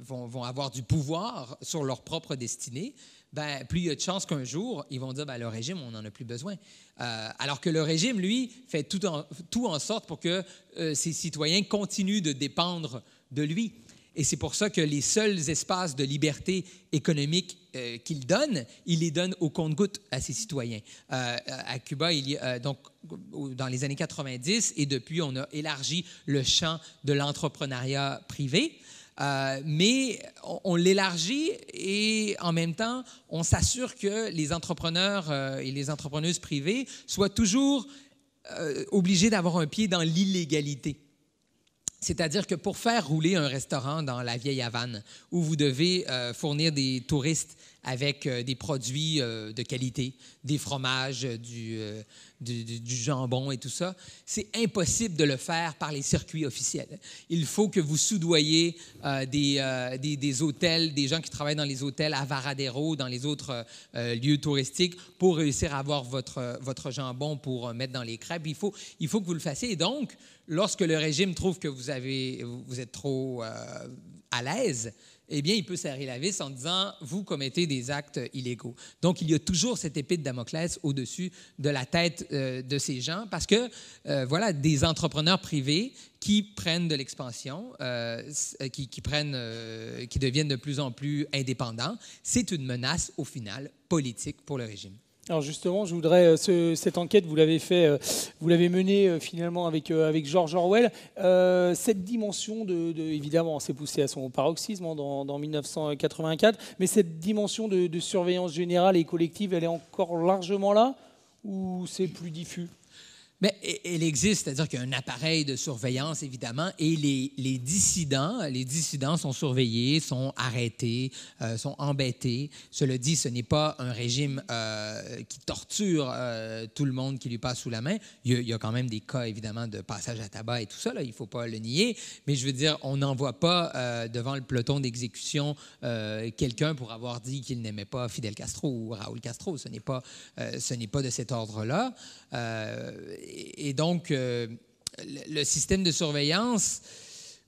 vont, avoir du pouvoir sur leur propre destinée, ben, plus il y a de chances qu'un jour, ils vont dire, ben, le régime, on n'en a plus besoin. Euh, alors que le régime, lui, fait tout en, tout en sorte pour que euh, ses citoyens continuent de dépendre de lui. Et c'est pour ça que les seuls espaces de liberté économique euh, qu'il donne, il les donne au compte goutte à ses citoyens. Euh, à Cuba, euh, donc, dans les années 90, et depuis, on a élargi le champ de l'entrepreneuriat privé. mais on, l'élargit et en même temps, on s'assure que les entrepreneurs et les entrepreneuses privés soient toujours obligés d'avoir un pied dans l'illégalité. C'est-à-dire que pour faire rouler un restaurant dans la vieille Havane, où vous devez euh, fournir des touristes avec euh, des produits euh, de qualité, des fromages, euh, du, du, jambon et tout ça. C'est impossible de le faire par les circuits officiels. Il faut que vous soudoyez des, des, hôtels, des gens qui travaillent dans les hôtels à Varadero, dans les autres lieux touristiques, pour réussir à avoir votre, votre jambon pour mettre dans les crêpes. Il faut, il faut que vous le fassiez. Et donc, lorsque le régime trouve que vous, avez, vous êtes trop à l'aise, eh bien, il peut serrer la vis en disant Vous commettez des actes illégaux. Donc, il y a toujours cette épée de Damoclès au-dessus de la tête euh, de ces gens parce que, euh, voilà, des entrepreneurs privés qui prennent de l'expansion, euh, qui, prennent, qui deviennent de plus en plus indépendants, c'est une menace, au final, politique pour le régime. Alors justement, je voudrais euh, cette enquête, vous l'avez fait, euh, vous l'avez menée euh, finalement avec avec George Orwell. cette dimension de, évidemment, s'est poussé à son paroxysme hein, dans, 1984, mais cette dimension de surveillance générale et collective, elle est encore largement là ou c'est plus diffus mais e-, elle existe, c'est-à-dire qu'il y a un appareil de surveillance, évidemment, et les, dissidents, les dissidents sont surveillés, sont arrêtés, euh, sont embêtés. Cela dit, ce n'est pas un régime euh, qui torture euh, tout le monde qui lui passe sous la main. Il y, a, quand même des cas, évidemment, de passage à tabac et tout ça, il ne faut pas le nier, mais je veux dire, on n'envoie pas devant le peloton d'exécution quelqu'un pour avoir dit qu'il n'aimait pas Fidel Castro ou Raoul Castro. Ce n'est pas, ce pas de cet ordre-là et donc, euh, le système de surveillance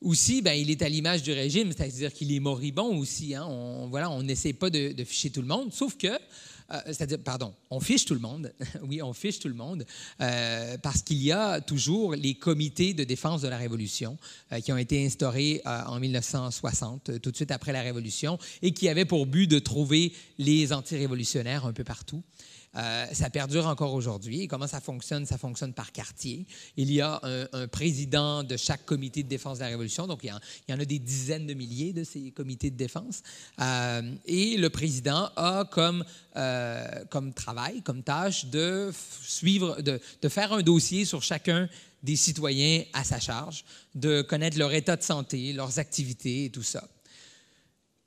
aussi, ben, il est à l'image du régime, c'est-à-dire qu'il est moribond aussi. Hein. On voilà, n'essaie pas de, ficher tout le monde, sauf que, euh, c'est-à-dire, pardon, on fiche tout le monde. oui, on fiche tout le monde euh, parce qu'il y a toujours les comités de défense de la Révolution qui ont été instaurés en 1960, tout de suite après la Révolution, et qui avaient pour but de trouver les antirévolutionnaires un peu partout. Euh, ça perdure encore aujourd'hui. Comment ça fonctionne? Ça fonctionne par quartier. Il y a un, président de chaque comité de défense de la Révolution, donc il y en, a des dizaines de milliers de ces comités de défense. Euh, et le président a comme, euh, travail, comme tâche de suivre, de, de faire un dossier sur chacun des citoyens à sa charge, de connaître leur état de santé, leurs activités et tout ça.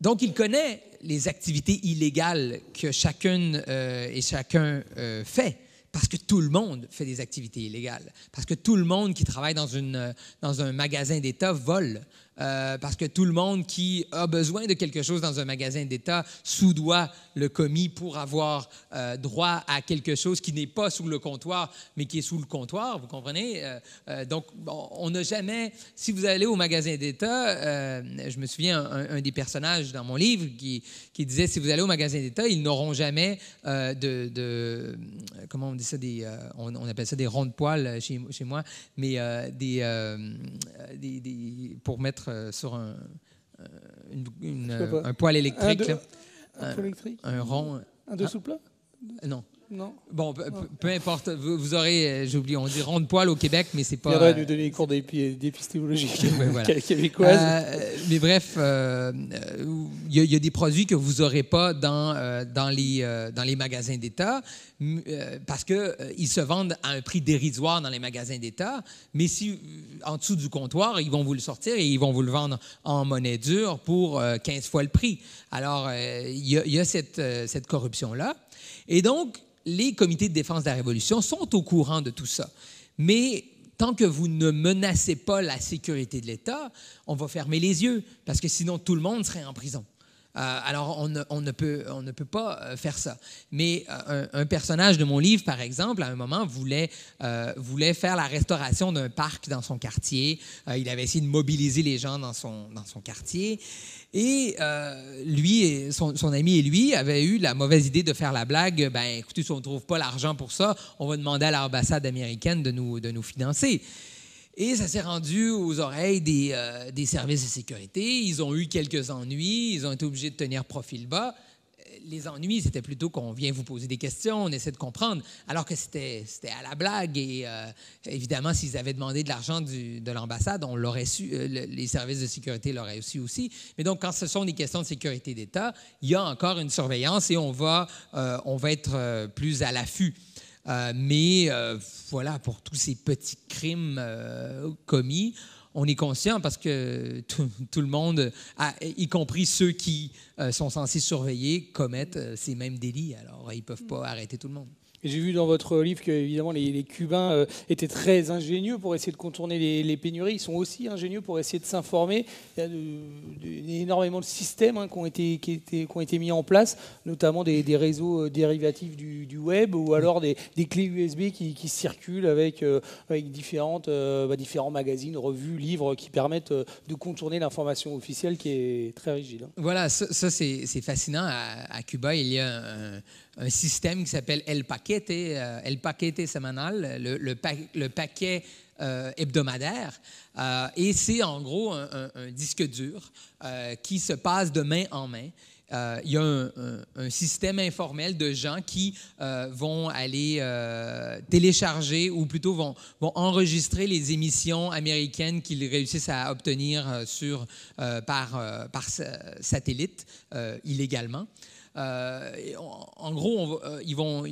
Donc, il connaît les activités illégales que chacune euh, et chacun euh, fait, parce que tout le monde fait des activités illégales, parce que tout le monde qui travaille dans, une, euh, dans un magasin d'État vole, euh, parce que tout le monde qui a besoin de quelque chose dans un magasin d'État sous-doit le commis pour avoir euh, droit à quelque chose qui n'est pas sous le comptoir, mais qui est sous le comptoir, vous comprenez? Euh, donc, on n'a jamais, si vous allez au magasin d'État, je me souviens, un, des personnages dans mon livre qui, disait, si vous allez au magasin d'État, ils n'auront jamais de, comment on dit ça, des, on, appelle ça des ronds de poils chez, chez moi, mais des, des, pour mettre euh, sur un, euh, poil poêle électrique. Un, euh, un, rond. Un dessous hein? plat Non. Non. Bon, peu, importe, vous, aurez, euh, aurez, oublié, on dit rond poil au Québec, mais c'est pas. Il aurait nous donner des cours d'épistémologie québécoise. Euh, mais bref, il euh, y, a des produits que vous n'aurez pas dans, dans, les, dans les magasins d'État parce qu'ils se vendent à un prix dérisoire dans les magasins d'État, mais si en dessous du comptoir, ils vont vous le sortir et ils vont vous le vendre en monnaie dure pour 15 fois le prix. Alors, il y, y, a cette, cette corruption-là. Et donc, les comités de défense de la Révolution sont au courant de tout ça. Mais tant que vous ne menacez pas la sécurité de l'État, on va fermer les yeux, parce que sinon tout le monde serait en prison. Euh, alors, on ne, peut, pas euh, faire ça. Mais euh, un, personnage de mon livre, par exemple, à un moment, voulait, faire la restauration d'un parc dans son quartier. il avait essayé de mobiliser les gens dans son, quartier. Et lui, et son, ami et lui avaient eu la mauvaise idée de faire la blague. Ben, écoutez, si on ne trouve pas l'argent pour ça, on va demander à l'ambassade américaine de nous financer. Et ça s'est rendu aux oreilles euh, des, services de sécurité. Ils ont eu quelques ennuis. Ils ont été obligés de tenir profil bas. Euh, les ennuis, c'était plutôt qu'on vient vous poser des questions, on essaie de comprendre, alors que c'était à la blague. Et euh, évidemment, s'ils avaient demandé de l'argent de l'ambassade, on l'aurait su, les services de sécurité l'auraient su aussi. Mais donc, quand ce sont des questions de sécurité d'État, il y a encore une surveillance et on va être plus à l'affût. Euh, mais euh, voilà, pour tous ces petits crimes euh, commis, on est conscient parce que tout, le monde, y compris ceux qui sont censés surveiller, commettent ces mêmes délits. Alors, ils ne peuvent pas arrêter tout le monde j'ai vu dans votre livre que, évidemment, les, Cubains euh, étaient très ingénieux pour essayer de contourner les, pénuries. Ils sont aussi ingénieux pour essayer de s'informer. Il y a énormément de systèmes hein, qui, ont été, qui, ont été, mis en place, notamment des, réseaux euh, dérivatifs du, web ou alors des, clés USB qui, circulent avec, euh, avec différentes, bah, différents magazines, revues, livres qui permettent de contourner l'information officielle qui est très rigide. Hein. Voilà, ça, c'est fascinant. À, à Cuba, il y a un, un système qui s'appelle El Paquete, euh, El Paquete semanal, le, le paquet euh, hebdomadaire. Euh, et c'est en gros un, disque dur qui se passe de main en main. il y a un, système informel de gens qui vont aller télécharger ou plutôt vont, enregistrer les émissions américaines qu'ils réussissent à obtenir sur, par, par satellite illégalement. Euh, en gros, euh, ils vont,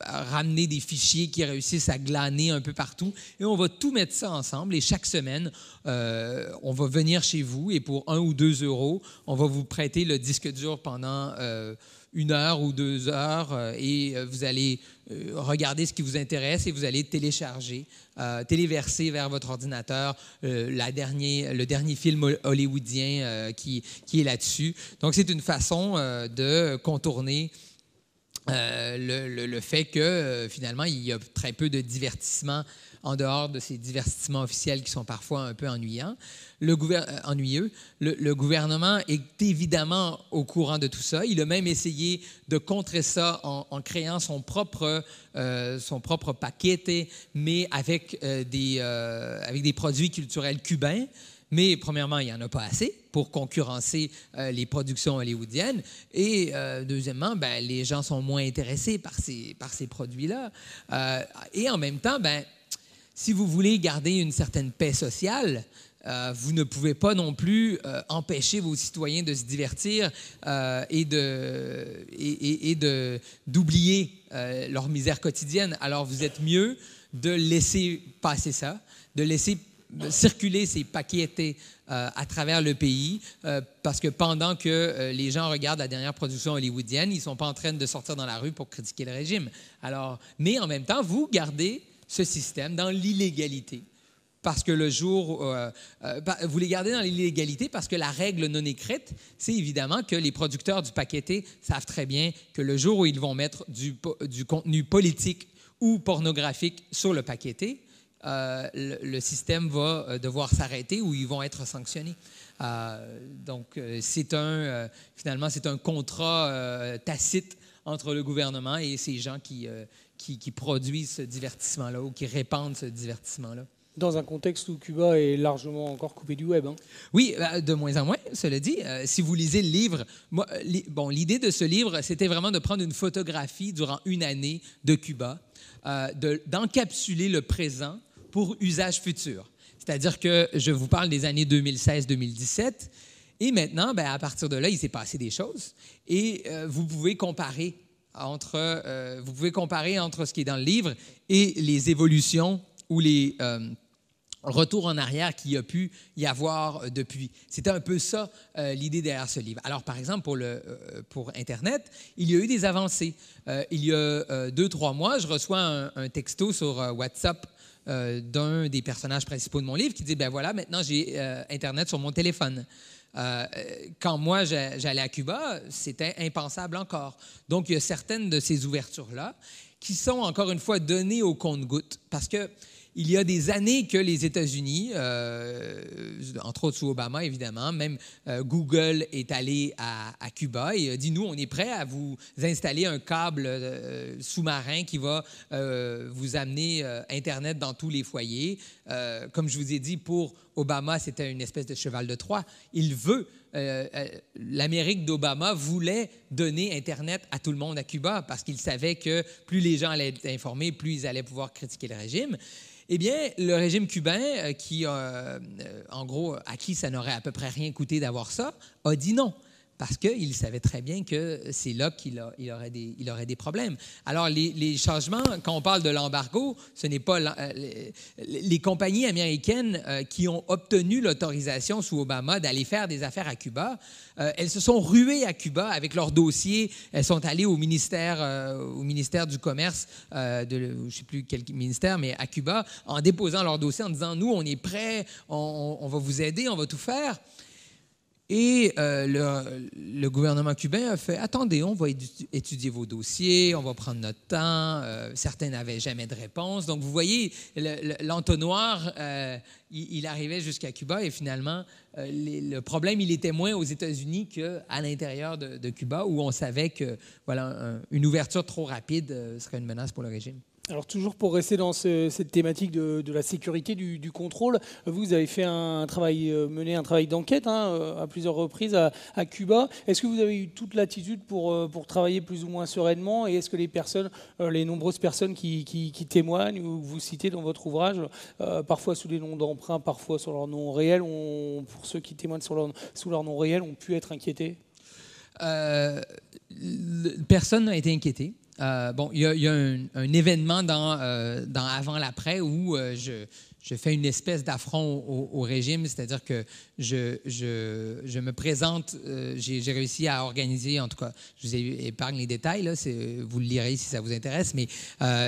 ramener des fichiers qui réussissent à glaner un peu partout. Et on va tout mettre ça ensemble. Et chaque semaine, euh, on va venir chez vous et pour un ou deux euros, on va vous prêter le disque dur pendant une heure ou deux heures euh, et euh, vous allez euh, regarder ce qui vous intéresse et vous allez télécharger, téléverser vers votre ordinateur dernier, le dernier film hollywoodien qui, est là-dessus. Donc c'est une façon de contourner le, fait que finalement, il y a très peu de divertissement en dehors de ces divertissements officiels qui sont parfois un peu ennuyants, le euh, ennuyeux. Le, gouvernement est évidemment au courant de tout ça. Il a même essayé de contrer ça en, créant son propre, euh, son propre paquet, mais avec, euh, des, avec des produits culturels cubains. Mais premièrement, il n'y en a pas assez pour concurrencer les productions hollywoodiennes. Et deuxièmement, ben, les gens sont moins intéressés par ces, par ces produits-là. et en même temps, ben, si vous voulez garder une certaine paix sociale, euh, vous ne pouvez pas non plus euh, empêcher vos citoyens de se divertir euh, et de d'oublier leur misère quotidienne. Alors vous êtes mieux de laisser passer ça, de laisser circuler ces paquets à travers le pays parce que pendant que les gens regardent la dernière production hollywoodienne, ils ne sont pas en train de sortir dans la rue pour critiquer le régime. Alors, mais en même temps, vous gardez ce système dans l'illégalité. Parce que le jour, euh, euh, bah, vous les gardez dans l'illégalité parce que la règle non écrite, c'est évidemment que les producteurs du paqueté savent très bien que le jour où ils vont mettre du, du contenu politique ou pornographique sur le paqueté, euh, le, système va devoir s'arrêter ou ils vont être sanctionnés. donc, c'est un, finalement, c'est un contrat tacite entre le gouvernement et ces gens qui, qui, produisent ce divertissement-là ou qui répandent ce divertissement-là. Dans un contexte où Cuba est largement encore coupé du web. Hein. Oui, euh, de moins en moins, cela dit. Euh, si vous lisez le livre, euh, bon, l'idée de ce livre, c'était vraiment de prendre une photographie durant une année de Cuba, de, d'encapsuler le présent pour usage futur. C'est-à-dire que je vous parle des années 2016-2017. Et maintenant, ben, à partir de là, il s'est passé des choses. Et vous pouvez comparer entre, euh, vous pouvez comparer entre ce qui est dans le livre et les évolutions ou les euh, retours en arrière qu'il y a pu y avoir euh, depuis. C'était un peu ça l'idée derrière ce livre. Alors, par exemple, pour, le, pour Internet, il y a eu des avancées. il y a deux, trois mois, je reçois un, un texto sur WhatsApp d'un des personnages principaux de mon livre qui dit, ben voilà, maintenant j'ai Internet sur mon téléphone. Euh, euh, quand moi j'allais à Cuba, c'était impensable encore. Donc il y a certaines de ces ouvertures-là qui sont encore une fois données au compte-gouttes parce que il y a des années que les États-Unis, euh, entre autres sous Obama évidemment, même Google est allé à, Cuba et a dit nous, on est prêt à vous installer un câble sous-marin qui va vous amener Internet dans tous les foyers. comme je vous ai dit, pour Obama, c'était une espèce de cheval de Troie. Il veut, euh, euh, l'Amérique d'Obama voulait donner Internet à tout le monde à Cuba parce qu'il savait que plus les gens allaient être informés, plus ils allaient pouvoir critiquer le régime. Eh bien, le régime cubain, euh, qui, en gros, à qui ça n'aurait à peu près rien coûté d'avoir ça, a dit non parce qu'il savait très bien que c'est là qu'il il aurait, des problèmes. Alors, les, changements, quand on parle de l'embargo, ce n'est pas les, compagnies américaines euh, qui ont obtenu l'autorisation sous Obama d'aller faire des affaires à Cuba. Euh, elles se sont ruées à Cuba avec leurs dossiers. Elles sont allées au ministère, euh, au ministère du Commerce, de, je ne sais plus quel ministère, mais à Cuba, en déposant leurs dossiers, en disant, nous, on est prêts, on, on va vous aider, on va tout faire. Et euh, le, gouvernement cubain a fait attendez, on va étudier vos dossiers, on va prendre notre temps. Euh, certains n'avaient jamais de réponse. Donc, vous voyez, l'entonnoir, euh, il, arrivait jusqu'à Cuba et finalement, le problème, il était moins aux États-Unis qu'à l'intérieur de, Cuba, où on savait que voilà, une ouverture trop rapide serait une menace pour le régime. Alors toujours pour rester dans cette thématique de, la sécurité du, contrôle, vous avez fait un, travail euh, mené un travail d'enquête hein, euh, à plusieurs reprises à, Cuba. Est-ce que vous avez eu toute l'attitude pour, euh, pour travailler plus ou moins sereinement et est-ce que les personnes, les nombreuses personnes qui, témoignent ou vous citez dans votre ouvrage, parfois sous les noms d'emprunt, parfois sur leur nom réel, pour ceux qui témoignent sous leur nom réel, ont pu être inquiétés Personne n'a été inquiété. Euh, bon, il y a, un, événement dans, euh, dans Avant l'après où euh, je, fais une espèce d'affront au, régime, c'est-à-dire que je, je, me présente, j'ai réussi à organiser, en tout cas, je vous épargne les détails, vous le lirez si ça vous intéresse, mais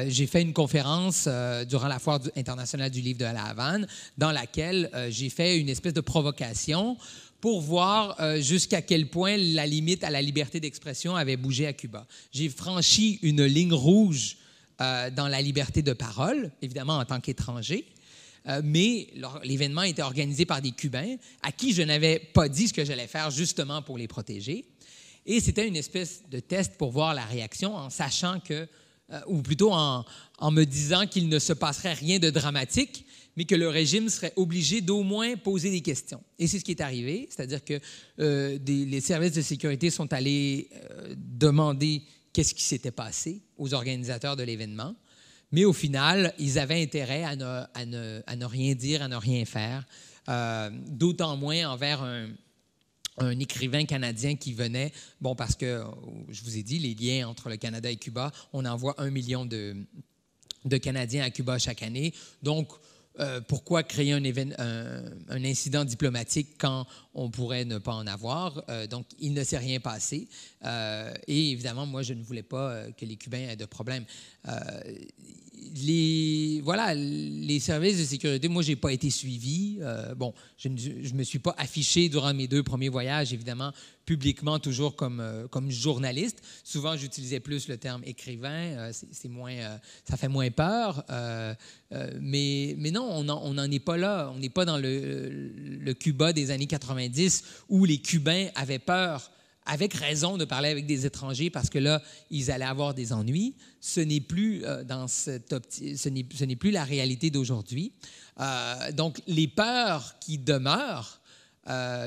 j'ai fait une conférence durant la Foire internationale du livre de la Havane dans laquelle j'ai fait une espèce de provocation pour voir euh, jusqu'à quel point la limite à la liberté d'expression avait bougé à Cuba. J'ai franchi une ligne rouge euh, dans la liberté de parole, évidemment en tant qu'étranger, euh, mais l'événement était organisé par des Cubains à qui je n'avais pas dit ce que j'allais faire justement pour les protéger. Et c'était une espèce de test pour voir la réaction en sachant que, ou plutôt en me disant qu'il ne se passerait rien de dramatique, mais que le régime serait obligé d'au moins poser des questions. Et c'est ce qui est arrivé, c'est-à-dire que euh, des, les services de sécurité sont allés euh, demander qu'est-ce qui s'était passé aux organisateurs de l'événement, mais au final, ils avaient intérêt à ne, à ne, rien dire, à ne rien faire, euh, d'autant moins envers un, écrivain canadien qui venait, bon, parce que, je vous ai dit, les liens entre le Canada et Cuba, on envoie un million de, de Canadiens à Cuba chaque année. Donc, euh, pourquoi créer un, un, incident diplomatique quand on pourrait ne pas en avoir? Euh, donc, il ne s'est rien passé. Euh, et évidemment, moi, je ne voulais pas que les Cubains aient de problème. les, voilà, les services de sécurité, moi, je n'ai pas été suivi. bon, je ne je me suis pas affiché durant mes deux premiers voyages, évidemment, publiquement toujours comme, euh, comme journaliste. Souvent, j'utilisais plus le terme écrivain, euh, c'est moins, euh, ça fait moins peur. mais, mais non, on n'en est pas là. On n'est pas dans le, Cuba des années 90 où les Cubains avaient peur, avec raison, de parler avec des étrangers parce que là, ils allaient avoir des ennuis. Ce n'est plus, dans cette ce n'est plus la réalité d'aujourd'hui. donc, les peurs qui demeurent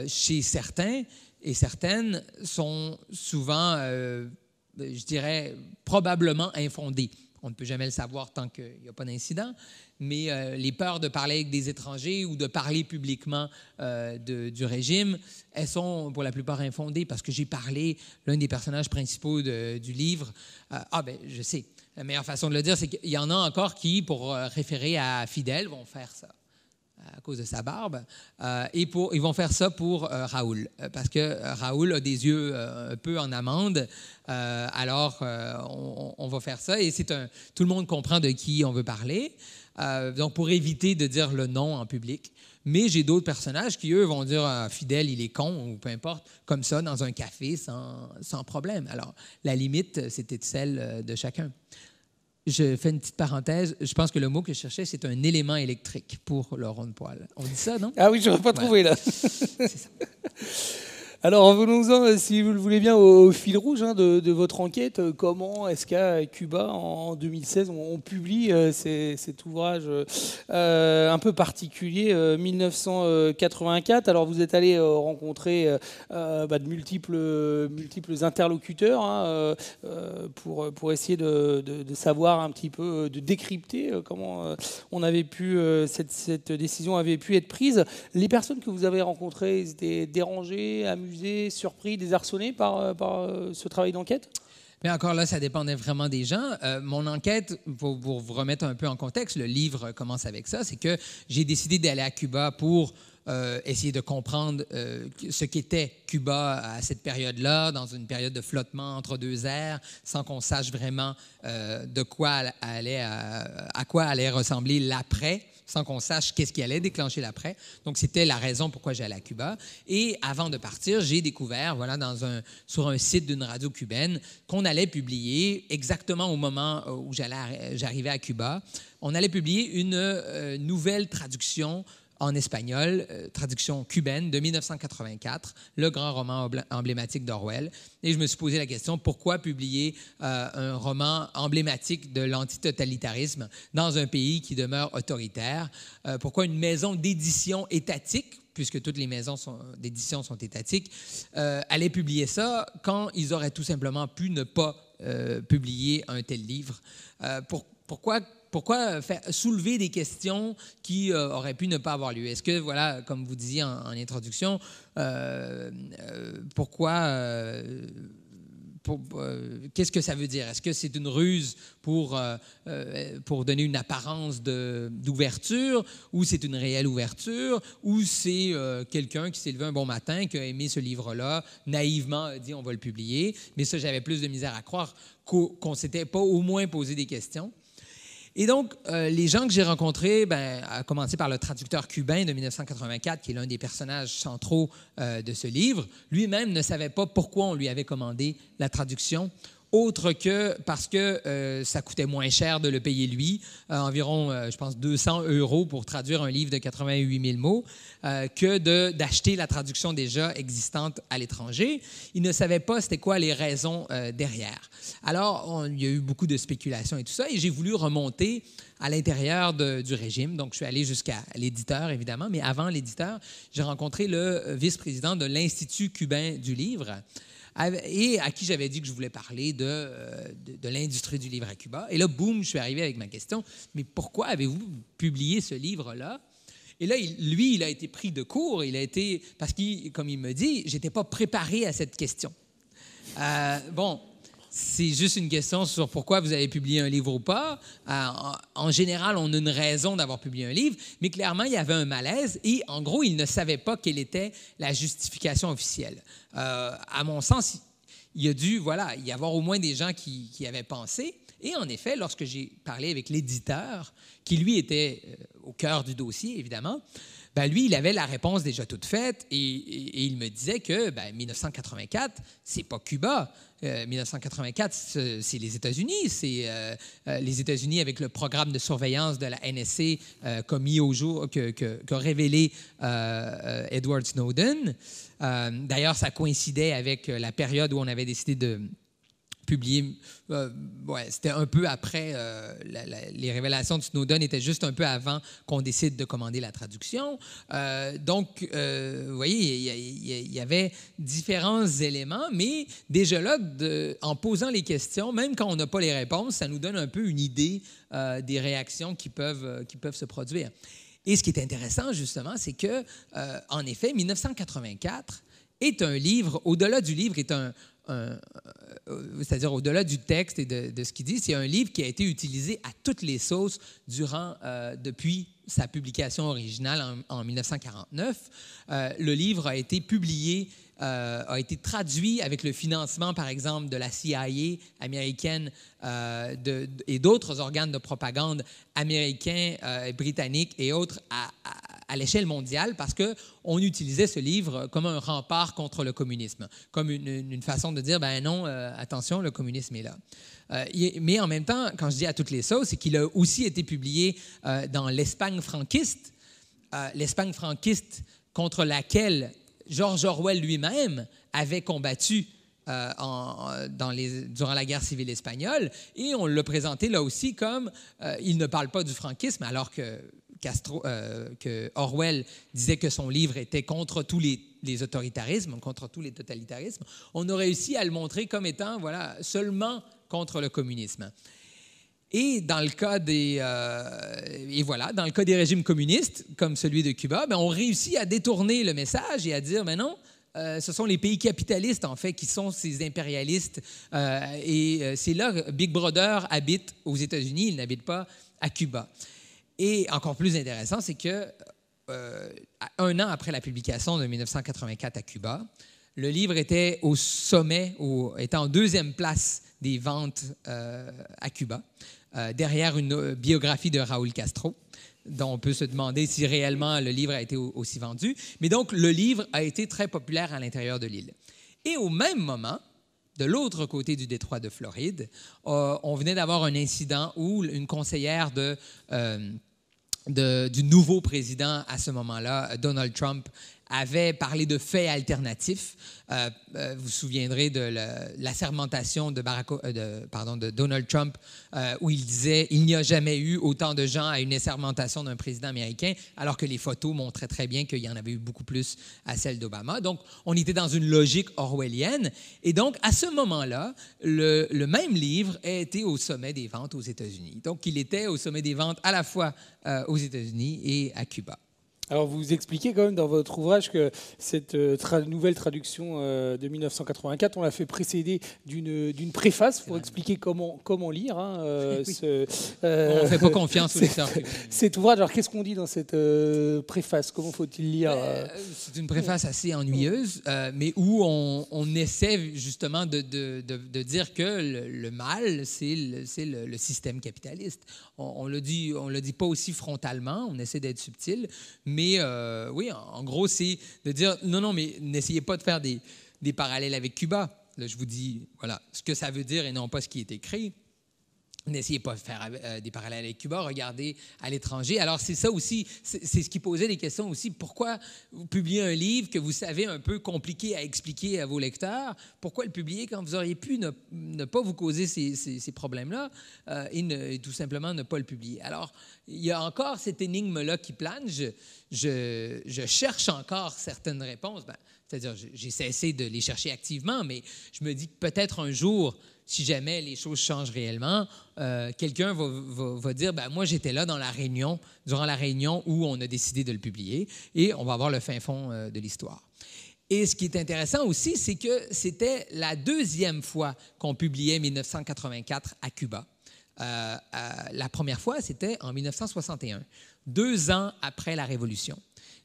chez certains, et certaines sont souvent, euh, je dirais, probablement infondées. On ne peut jamais le savoir tant qu'il n'y a pas d'incident, mais euh, les peurs de parler avec des étrangers ou de parler publiquement euh, du régime, elles sont pour la plupart infondées parce que j'ai parlé, l'un des personnages principaux du livre, ah ben je sais, la meilleure façon de le dire, c'est qu'il y en a encore qui, pour référer à Fidel, vont faire ça à cause de sa barbe. Euh, et pour, ils vont faire ça pour euh, Raoul, euh, parce que Raoul a des yeux un peu en amande. alors, on, va faire ça. Et c'est tout le monde comprend de qui on veut parler. donc, pour éviter de dire le nom en public. Mais j'ai d'autres personnages qui, eux, vont dire ah, Fidèle, il est con, ou peu importe, comme ça, dans un café, sans, sans problème. Alors, la limite, c'était celle de chacun je fais une petite parenthèse. Je pense que le mot que je cherchais, c'est un élément électrique pour le rond de poil. On dit ça, non? Ah oui, je n'aurais pas trouvé, là. c'est ça. Alors venons en euh, si vous le voulez bien, au, fil rouge hein, de, votre enquête. Euh, comment est-ce qu'à Cuba, en 2016, on, publie euh, cet ouvrage un peu particulier, 1984 Alors vous êtes allé rencontrer bah, de multiples, multiples interlocuteurs hein, pour, pour essayer de, savoir un petit peu, de décrypter comment on avait pu, cette, décision avait pu être prise. Les personnes que vous avez rencontrées, étaient dérangées, amusées êtes surpris, désarçonné par, euh, euh, ce travail d'enquête mais encore là, ça dépendait vraiment des gens. Euh, mon enquête, pour, pour, vous remettre un peu en contexte, le livre commence avec ça, c'est que j'ai décidé d'aller à Cuba pour euh, essayer de comprendre euh, ce qu'était Cuba à cette période-là, dans une période de flottement entre deux airs, sans qu'on sache vraiment euh, de quoi allait, à, quoi allait ressembler l'après, sans qu'on sache qu'est-ce qui allait déclencher l'après. Donc, c'était la raison pourquoi j'allais à Cuba. Et avant de partir, j'ai découvert, voilà, dans un, sur un site d'une radio cubaine, qu'on allait publier exactement au moment où j'arrivais à Cuba, on allait publier une nouvelle traduction en espagnol, euh, traduction cubaine de 1984, le grand roman emblématique d'Orwell. Et je me suis posé la question, pourquoi publier euh, un roman emblématique de l'antitotalitarisme dans un pays qui demeure autoritaire? Euh, pourquoi une maison d'édition étatique puisque toutes les maisons d'édition sont étatiques, allait publier ça quand ils auraient tout simplement pu ne pas publier un tel livre. Pour, pourquoi pourquoi euh, soulever des questions qui euh, auraient pu ne pas avoir lieu? Est-ce que, voilà, comme vous disiez en, introduction, euh, pourquoi... qu'est-ce que ça veut dire? Est-ce que c'est une ruse pour, pour donner une apparence d'ouverture, ou c'est une réelle ouverture, ou c'est quelqu'un qui s'est levé un bon matin, qui a aimé ce livre-là, naïvement a dit on va le publier. Mais ça, j'avais plus de misère à croire qu'on ne s'était pas au moins posé des questions. Et donc, euh, les gens que j'ai rencontrés, ben, à commencer par le traducteur cubain de 1984, qui est l'un des personnages centraux euh, de ce livre, lui-même ne savait pas pourquoi on lui avait commandé la traduction autre que parce que euh, ça coûtait moins cher de le payer lui, euh, environ, euh, je pense, 200 euros pour traduire un livre de 88 000 mots, que d'acheter la traduction déjà existante à l'étranger. Il ne savait pas c'était quoi les raisons derrière. Alors, il y a eu beaucoup de spéculations et tout ça, et j'ai voulu remonter à l'intérieur du régime. Donc, je suis allé jusqu'à l'éditeur, évidemment, mais avant l'éditeur, j'ai rencontré le vice-président de l'Institut cubain du livre et à qui j'avais dit que je voulais parler euh, de, de, l'industrie du livre à Cuba. Et là, boum, je suis arrivé avec ma question, mais pourquoi avez-vous publié ce livre-là? Et là, lui, il a été pris de court, il a été, parce que, comme il me dit, j'étais pas préparé à cette question. Euh, bon, c'est juste une question sur pourquoi vous avez publié un livre ou pas. Euh, en général, on a une raison d'avoir publié un livre, mais clairement, il y avait un malaise et en gros, il ne savait pas quelle était la justification officielle. Euh, à mon sens, il y a dû voilà, y avoir au moins des gens qui, avaient pensé. Et en effet, lorsque j'ai parlé avec l'éditeur, qui lui était euh, au cœur du dossier, évidemment, ben, lui, il avait la réponse déjà toute faite et, il me disait que 1984, ben, 1984, c'est pas Cuba. 1984, euh, c'est les États-Unis. C'est euh, euh, les États-Unis avec le programme de surveillance de la NSC euh, commis au jour, que révélé Edward Snowden. D'ailleurs, ça coïncidait avec la période où on avait décidé de publié, euh, c'était un peu après, euh, les révélations de Snowden étaient juste un peu avant qu'on décide de commander la traduction. Euh, donc, vous voyez, il y, avait différents éléments, mais déjà là, en posant les questions, même quand on n'a pas les réponses, ça nous donne un peu une idée des réactions qui peuvent, qui peuvent se produire. Et ce qui est intéressant, justement, c'est que, en effet, 1984 est un livre, au-delà du livre, est un, euh, c'est-à-dire au-delà du texte et de, ce qu'il dit, c'est un livre qui a été utilisé à toutes les sauces durant, euh, depuis sa publication originale en, 1949. Euh, le livre a été publié euh, a été traduit avec le financement, par exemple, de la CIA américaine euh, et d'autres organes de propagande américains, euh, britanniques et autres à, l'échelle mondiale parce qu'on utilisait ce livre comme un rempart contre le communisme, comme une, une façon de dire, ben non, attention, le communisme est là. mais en même temps, quand je dis à toutes les sauces, c'est qu'il a aussi été publié dans l'Espagne franquiste, l'Espagne franquiste contre laquelle George Orwell lui-même avait combattu euh, dans durant la guerre civile espagnole, et on le présentait là aussi comme euh, il ne parle pas du franquisme, alors que, Castro, euh, que Orwell disait que son livre était contre tous les, les, autoritarismes, contre tous les totalitarismes. On a réussi à le montrer comme étant voilà, seulement contre le communisme. Et dans le cas des euh, et voilà, dans le cas des régimes communistes comme celui de Cuba, ben on réussit à détourner le message et à dire mais ben non. Euh, ce sont les pays capitalistes, en fait, qui sont ces impérialistes. Euh, et c'est là que Big Brother habite aux États-Unis, il n'habite pas à Cuba. Et encore plus intéressant, c'est que un an après la publication de 1984 à Cuba, le livre était au sommet, était en deuxième place des ventes à Cuba. Euh, derrière une euh, biographie de Raoul Castro. dont on peut se demander si réellement le livre a été aussi vendu. Mais donc, le livre a été très populaire à l'intérieur de l'île. Et au même moment, de l'autre côté du détroit de Floride, euh, on venait d'avoir un incident où une conseillère du nouveau président à ce moment-là, Donald Trump, avait parlé de faits alternatifs. Euh, euh, vous vous souviendrez de la sermentation de, euh, de, de Donald Trump, où il disait Il n'y a jamais eu autant de gens à une sermentation d'un président américain, alors que les photos montraient très bien qu'il y en avait eu beaucoup plus à celle d'Obama. Donc, on était dans une logique orwellienne. Et donc, à ce moment-là, le, même livre a été au sommet des ventes aux États-Unis. Donc, il était au sommet des ventes à la fois aux États-Unis et à Cuba. Alors vous expliquez quand même dans votre ouvrage que cette euh, nouvelle traduction euh, de 1984, on l'a fait précéder d'une préface pour expliquer comment, comment lire. Hein, euh, on ne fait pas confiance Cet ouvrage, alors qu'est-ce qu'on dit dans cette préface Comment faut-il lire C'est une préface assez ennuyeuse, mais où on, on essaie justement de, de, de, dire que le, mal, c'est le, système capitaliste. On ne on le, dit, on le dit pas aussi frontalement, on essaie d'être subtil, mais mais euh, oui, en gros, c'est de dire non, non, mais n'essayez pas de faire des, parallèles avec Cuba. je vous dis, voilà, ce que ça veut dire et non pas ce qui est écrit. N'essayez pas de faire euh, des parallèles avec Cuba, regardez à l'étranger. Alors c'est ça aussi, c'est ce qui posait des questions aussi. Pourquoi vous publiez un livre que vous savez un peu compliqué à expliquer à vos lecteurs? Pourquoi le publier quand vous auriez pu ne, pas vous causer ces, problèmes-là euh, et, tout simplement ne pas le publier? Alors il y a encore cette énigme-là qui plane. Je, cherche encore certaines réponses. Ben, c'est-à-dire, j'ai cessé de les chercher activement, mais je me dis que peut-être un jour si jamais les choses changent réellement, euh, quelqu'un va, dire ben, Moi, j'étais là dans la réunion, durant la réunion où on a décidé de le publier, et on va avoir le fin fond euh, de l'histoire. Et ce qui est intéressant aussi, c'est que c'était la deuxième fois qu'on publiait 1984 à Cuba. Euh, la première fois, c'était en 1961, deux ans après la Révolution.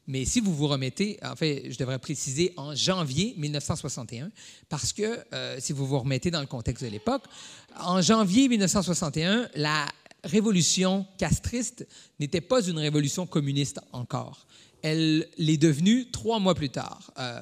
Mais si vous vous remettez, en fait, je devrais préciser en janvier 1961, parce que euh, si vous vous remettez dans le contexte de l'époque, en janvier 1961, la révolution castriste n'était pas une révolution communiste encore. Elle l'est devenue trois mois plus tard. Euh,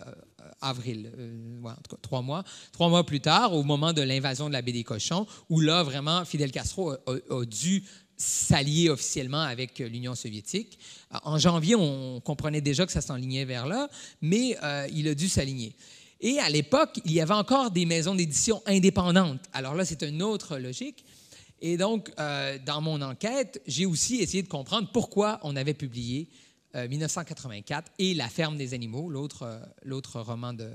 avril, euh, en tout cas trois mois, trois mois plus tard, au moment de l'invasion de la baie des Cochons, où là, vraiment, Fidel Castro a dû s'allier officiellement avec euh, l'Union soviétique. Euh, en janvier, on comprenait déjà que ça s'enlignait vers là, mais euh, il a dû s'aligner. Et à l'époque, il y avait encore des maisons d'édition indépendantes. Alors là, c'est une autre logique. Et donc, dans mon enquête, j'ai aussi essayé de comprendre pourquoi on avait publié 1984, euh, et La ferme des animaux, l'autre euh, roman de,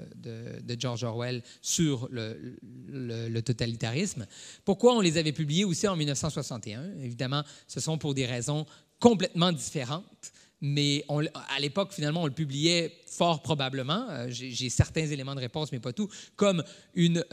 George Orwell sur le, totalitarisme. Pourquoi on les avait publiés aussi en 1961? Évidemment, ce sont pour des raisons complètement différentes. Mais à l'époque, finalement, on le publiait fort probablement, euh, j'ai certains éléments de réponse, mais pas tout, comme une,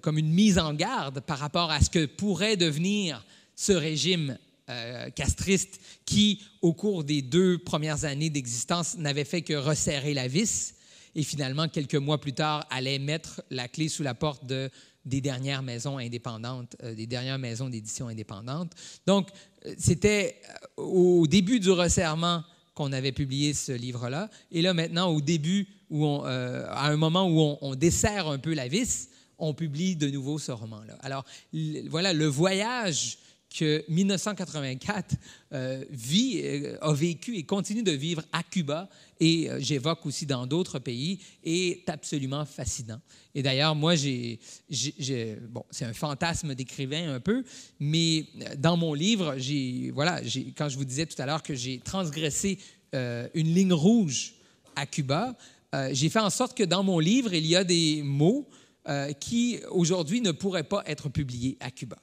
comme une mise en garde par rapport à ce que pourrait devenir ce régime euh, castriste qui, au cours des deux premières années d'existence, n'avait fait que resserrer la vis et finalement, quelques mois plus tard, allait mettre la clé sous la porte des dernières maisons indépendantes, euh, des dernières maisons d'édition indépendantes. Donc, euh, c'était au début du resserrement qu'on avait publié ce livre-là. Et là, maintenant, au début, où à un moment où on, on, desserre un peu la vis, on publie de nouveau ce roman-là. Alors, voilà, le voyage que 1984 euh, vit, euh, a vécu et continue de vivre à Cuba et euh, j'évoque aussi dans d'autres pays est absolument fascinant. Et d'ailleurs, moi, c'est un fantasme d'écrivain un peu, mais dans mon livre, j'ai, voilà, quand je vous disais tout à l'heure que j'ai transgressé une ligne rouge à Cuba, j'ai fait en sorte que dans mon livre, il y a des mots qui aujourd'hui ne pourraient pas être publiés à Cuba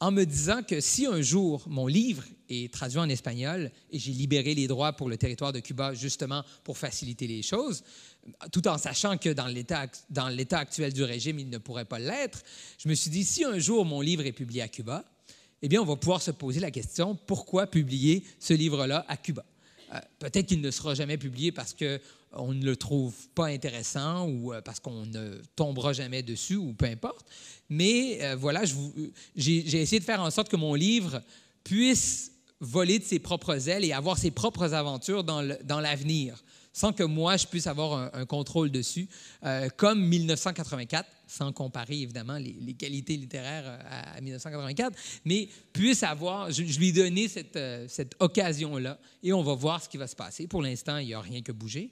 en me disant que si un jour mon livre est traduit en espagnol et j'ai libéré les droits pour le territoire de Cuba justement pour faciliter les choses, tout en sachant que dans l'état actuel du régime, il ne pourrait pas l'être, je me suis dit, si un jour mon livre est publié à Cuba, eh bien, on va pouvoir se poser la question, pourquoi publier ce livre-là à Cuba? Euh, peut-être qu'il ne sera jamais publié parce que on ne le trouve pas intéressant ou euh, parce qu'on ne tombera jamais dessus ou peu importe. Mais euh, voilà, j'ai essayé de faire en sorte que mon livre puisse voler de ses propres ailes et avoir ses propres aventures dans l'avenir, sans que moi, je puisse avoir un, contrôle dessus, euh, comme 1984 sans comparer évidemment les, qualités littéraires euh, à, 1984, mais puisse avoir, je, lui ai donné cette, euh, cette occasion-là et on va voir ce qui va se passer. Pour l'instant, il n'y a rien que bouger,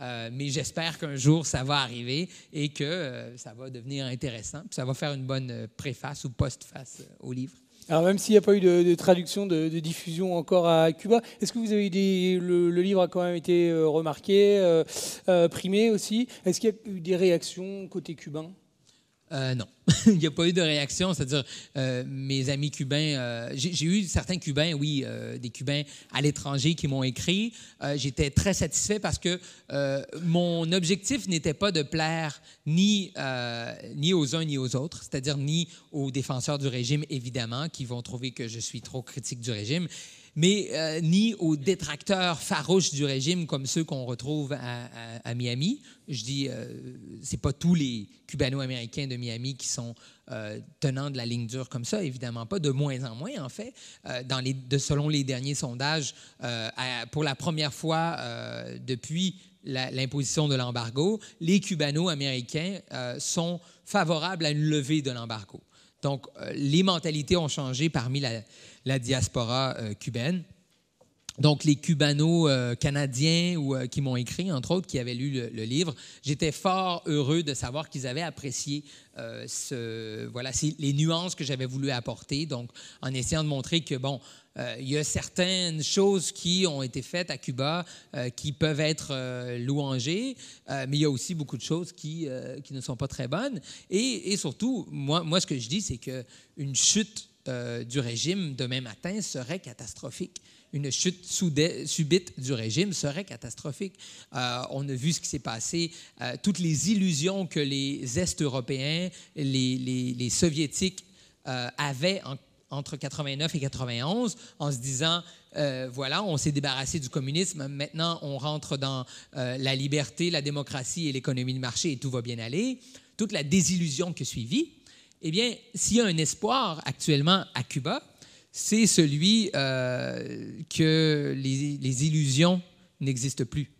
euh, mais j'espère qu'un jour ça va arriver et que ça va devenir intéressant, puis ça va faire une bonne préface ou postface au livre. Alors même s'il n'y a pas eu de, traduction, de, diffusion encore à Cuba, est-ce que vous avez eu des... Le, livre a quand même été remarqué, primé aussi. Est-ce qu'il y a eu des réactions côté cubain euh, non, il n'y a pas eu de réaction. C'est-à-dire, euh, mes amis cubains, euh, j'ai eu certains Cubains, oui, des Cubains à l'étranger qui m'ont écrit. J'étais très satisfait parce que mon objectif n'était pas de plaire ni, ni aux uns ni aux autres, c'est-à-dire ni aux défenseurs du régime, évidemment, qui vont trouver que je suis trop critique du régime, mais euh, ni aux détracteurs farouches du régime comme ceux qu'on retrouve à, Miami. Je dis, ce euh, c'est pas tous les cubano-américains de Miami qui sont euh, tenants de la ligne dure comme ça, évidemment pas, de moins en moins en fait. Dans les, selon les derniers sondages, pour la première fois depuis l'imposition de l'embargo, les cubano-américains sont favorables à une levée de l'embargo. Donc, les mentalités ont changé parmi la, la diaspora euh, cubaine. Donc, les cubano-canadiens euh, ou euh, qui m'ont écrit, entre autres, qui avaient lu le, livre, j'étais fort heureux de savoir qu'ils avaient apprécié ce, voilà, les nuances que j'avais voulu apporter. Donc, en essayant de montrer que, bon, il y a certaines choses qui ont été faites à Cuba qui peuvent être louangées, mais il y a aussi beaucoup de choses qui, qui ne sont pas très bonnes. Et, surtout, moi, moi, ce que je dis, c'est qu'une chute euh, du régime demain matin serait catastrophique. Une chute subite du régime serait catastrophique. Euh, on a vu ce qui s'est passé, euh, toutes les illusions que les Est-Européens, les, Soviétiques avaient entre 89 et 91 en se disant, voilà, on s'est débarrassé du communisme, maintenant on rentre dans la liberté, la démocratie et l'économie de marché et tout va bien aller. Toute la désillusion qui suivit eh bien, s'il y a un espoir actuellement à Cuba, c'est celui euh, que les, illusions n'existent plus.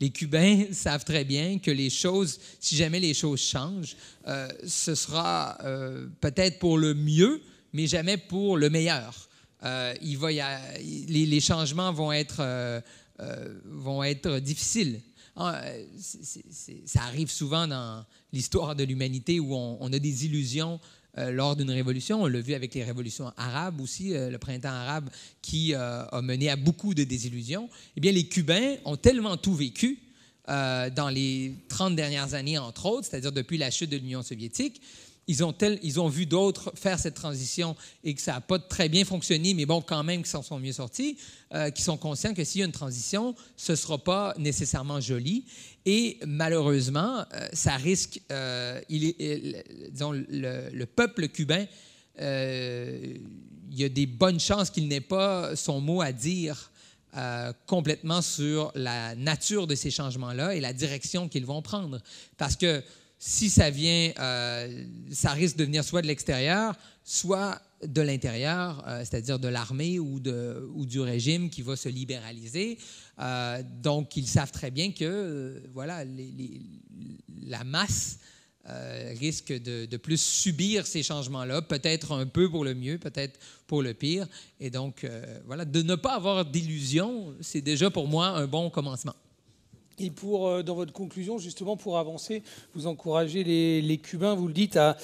Les Cubains savent très bien que les choses, si jamais les choses changent, euh, ce sera euh, peut-être pour le mieux, mais jamais pour le meilleur. les, changements vont être difficiles ah, euh, ça arrive souvent dans l'histoire de l'humanité où on, a des illusions euh, lors d'une révolution. On l'a vu avec les révolutions arabes aussi, euh, le printemps arabe qui a mené à beaucoup de désillusions. Eh bien, les Cubains ont tellement tout vécu dans les 30 dernières années, entre autres, c'est-à-dire depuis la chute de l'Union soviétique, ils ont, ils ont vu d'autres faire cette transition et que ça n'a pas très bien fonctionné, mais bon, quand même, qu'ils s'en sont mieux sortis, euh, qui sont conscients que s'il y a une transition, ce ne sera pas nécessairement joli. Et malheureusement, euh, ça risque, euh, il euh, disons, le, peuple cubain, il y a des bonnes chances qu'il n'ait pas son mot à dire complètement sur la nature de ces changements-là et la direction qu'ils vont prendre. Parce que si ça vient, euh, ça risque de venir soit de l'extérieur, soit de l'intérieur, euh, c'est-à-dire de l'armée ou, du régime qui va se libéraliser. Euh, donc, ils savent très bien que voilà, la masse risque de, plus subir ces changements-là, peut-être un peu pour le mieux, peut-être pour le pire. Et donc, voilà, de ne pas avoir d'illusions, c'est déjà pour moi un bon commencement. Et pour, euh, dans votre conclusion, justement, pour avancer, vous encouragez les, Cubains, vous le dites, à,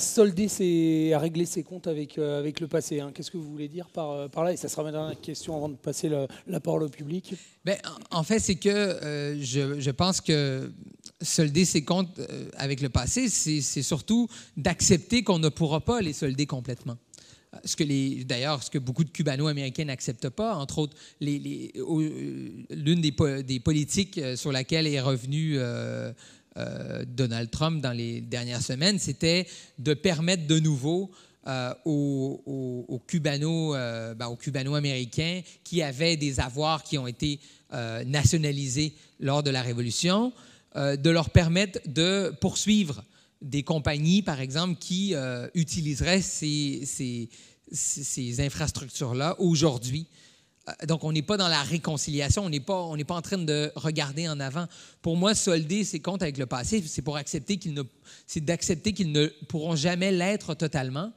solder à régler ses comptes avec, euh, avec le passé. Hein. Qu'est-ce que vous voulez dire par, euh, par là Et ça sera ma dernière question avant de passer la parole au public. Ben, en fait, c'est que je, je, pense que solder ses comptes avec le passé, c'est surtout d'accepter qu'on ne pourra pas les solder complètement ce que les, d'ailleurs, ce que beaucoup de cubano-américains n'acceptent pas, entre autres, euh, l'une des, politiques euh, sur laquelle est revenu euh, Donald Trump dans les dernières semaines, c'était de permettre de nouveau aux, cubano, ben, aux, cubano-américains qui avaient des avoirs qui ont été nationalisés lors de la Révolution, de leur permettre de poursuivre des compagnies, par exemple, qui euh, utiliseraient ces, infrastructures-là aujourd'hui. Euh, donc, on n'est pas dans la réconciliation, on n'est pas, on pas en train de regarder en avant. Pour moi, solder ses comptes avec le passé, c'est pour accepter qu'ils ne, c'est d'accepter qu'ils ne pourront jamais l'être totalement.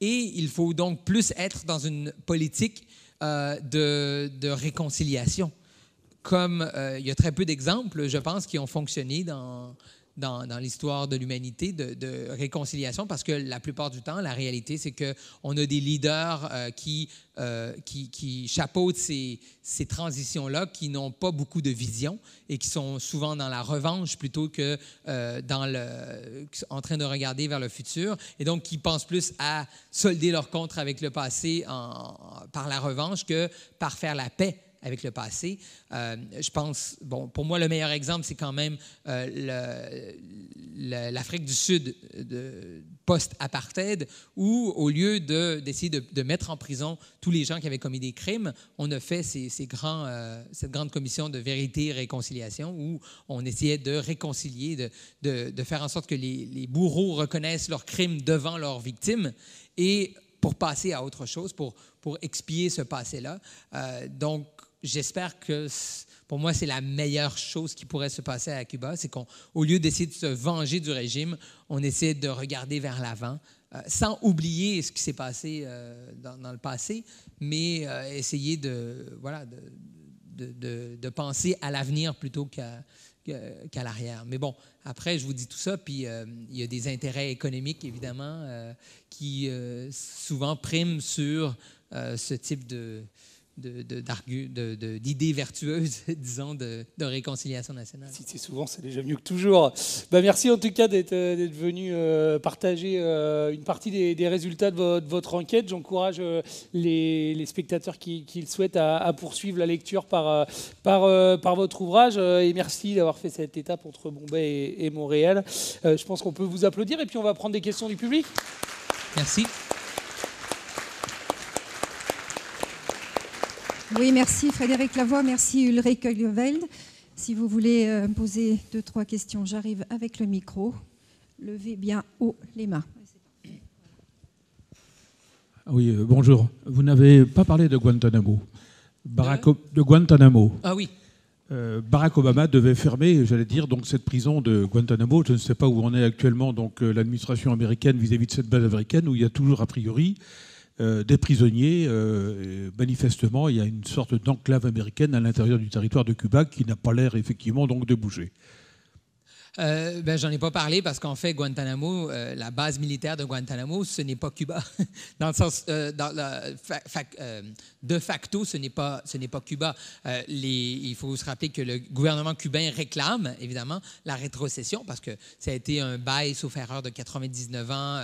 Et il faut donc plus être dans une politique euh, de, réconciliation. Comme il y a très peu d'exemples, je pense, qui ont fonctionné dans, dans, l'histoire de l'humanité de, réconciliation parce que la plupart du temps, la réalité, c'est qu'on a des leaders euh, euh, qui, qui, chapeautent ces, transitions-là, qui n'ont pas beaucoup de vision et qui sont souvent dans la revanche plutôt que euh, dans le, en train de regarder vers le futur et donc qui pensent plus à solder leur contre avec le passé en, par la revanche que par faire la paix avec le passé. Euh, je pense, bon, pour moi, le meilleur exemple, c'est quand même euh, l'Afrique du Sud post-apartheid, où au lieu d'essayer de, de, mettre en prison tous les gens qui avaient commis des crimes, on a fait ces, ces grands, euh, cette grande commission de vérité et réconciliation, où on essayait de réconcilier, de, de faire en sorte que les, les bourreaux reconnaissent leurs crimes devant leurs victimes. Et pour passer à autre chose, pour, pour expier ce passé-là. donc, j'espère que pour moi, c'est la meilleure chose qui pourrait se passer à Cuba, c'est qu'au lieu d'essayer de se venger du régime, on essaie de regarder vers l'avant, euh, sans oublier ce qui s'est passé euh, dans, le passé, mais euh, essayer de, voilà, de, de, de penser à l'avenir plutôt qu'à qu'à l'arrière. Mais bon, après, je vous dis tout ça, puis il y a des intérêts économiques, évidemment, qui souvent priment sur ce type de, d'idées de, de, vertueuses, disons, de, réconciliation nationale. Si c'est souvent, c'est déjà mieux que toujours. Bah, merci en tout cas d'être euh, venu euh, partager euh, une partie des, résultats de votre, enquête. J'encourage les, spectateurs qui, le souhaitent à, poursuivre la lecture par, par, par votre ouvrage. Et merci d'avoir fait cette étape entre Bombay et Montréal. je pense qu'on peut vous applaudir et puis on va prendre des questions du public. Merci. Oui, merci Frédéric Lavoie, merci Ulrike Lieveld. Si vous voulez euh, poser deux, trois questions, j'arrive avec le micro. Levez bien haut les mains. Ah oui, euh, bonjour. Vous n'avez pas parlé de Guantanamo. Barack de, Guantanamo. Ah oui. Euh, Barack Obama devait fermer, j'allais dire, donc cette prison de Guantanamo. Je ne sais pas où on est actuellement, l'administration américaine vis à -vis de cette base américaine où il y a toujours a priori euh, des prisonniers. Euh, manifestement, il y a une sorte d'enclave américaine à l'intérieur du territoire de Cuba qui n'a pas l'air effectivement donc de bouger. Euh, ben, J'en ai pas parlé parce qu'en fait, Guantanamo, euh, la base militaire de Guantanamo, ce n'est pas Cuba. dans le sens, euh, dans de facto, ce n'est pas, ce pas Cuba. Les, il faut se rappeler que le gouvernement cubain réclame, évidemment, la rétrocession parce que ça a été un bail, sauf erreur, de 99 ans.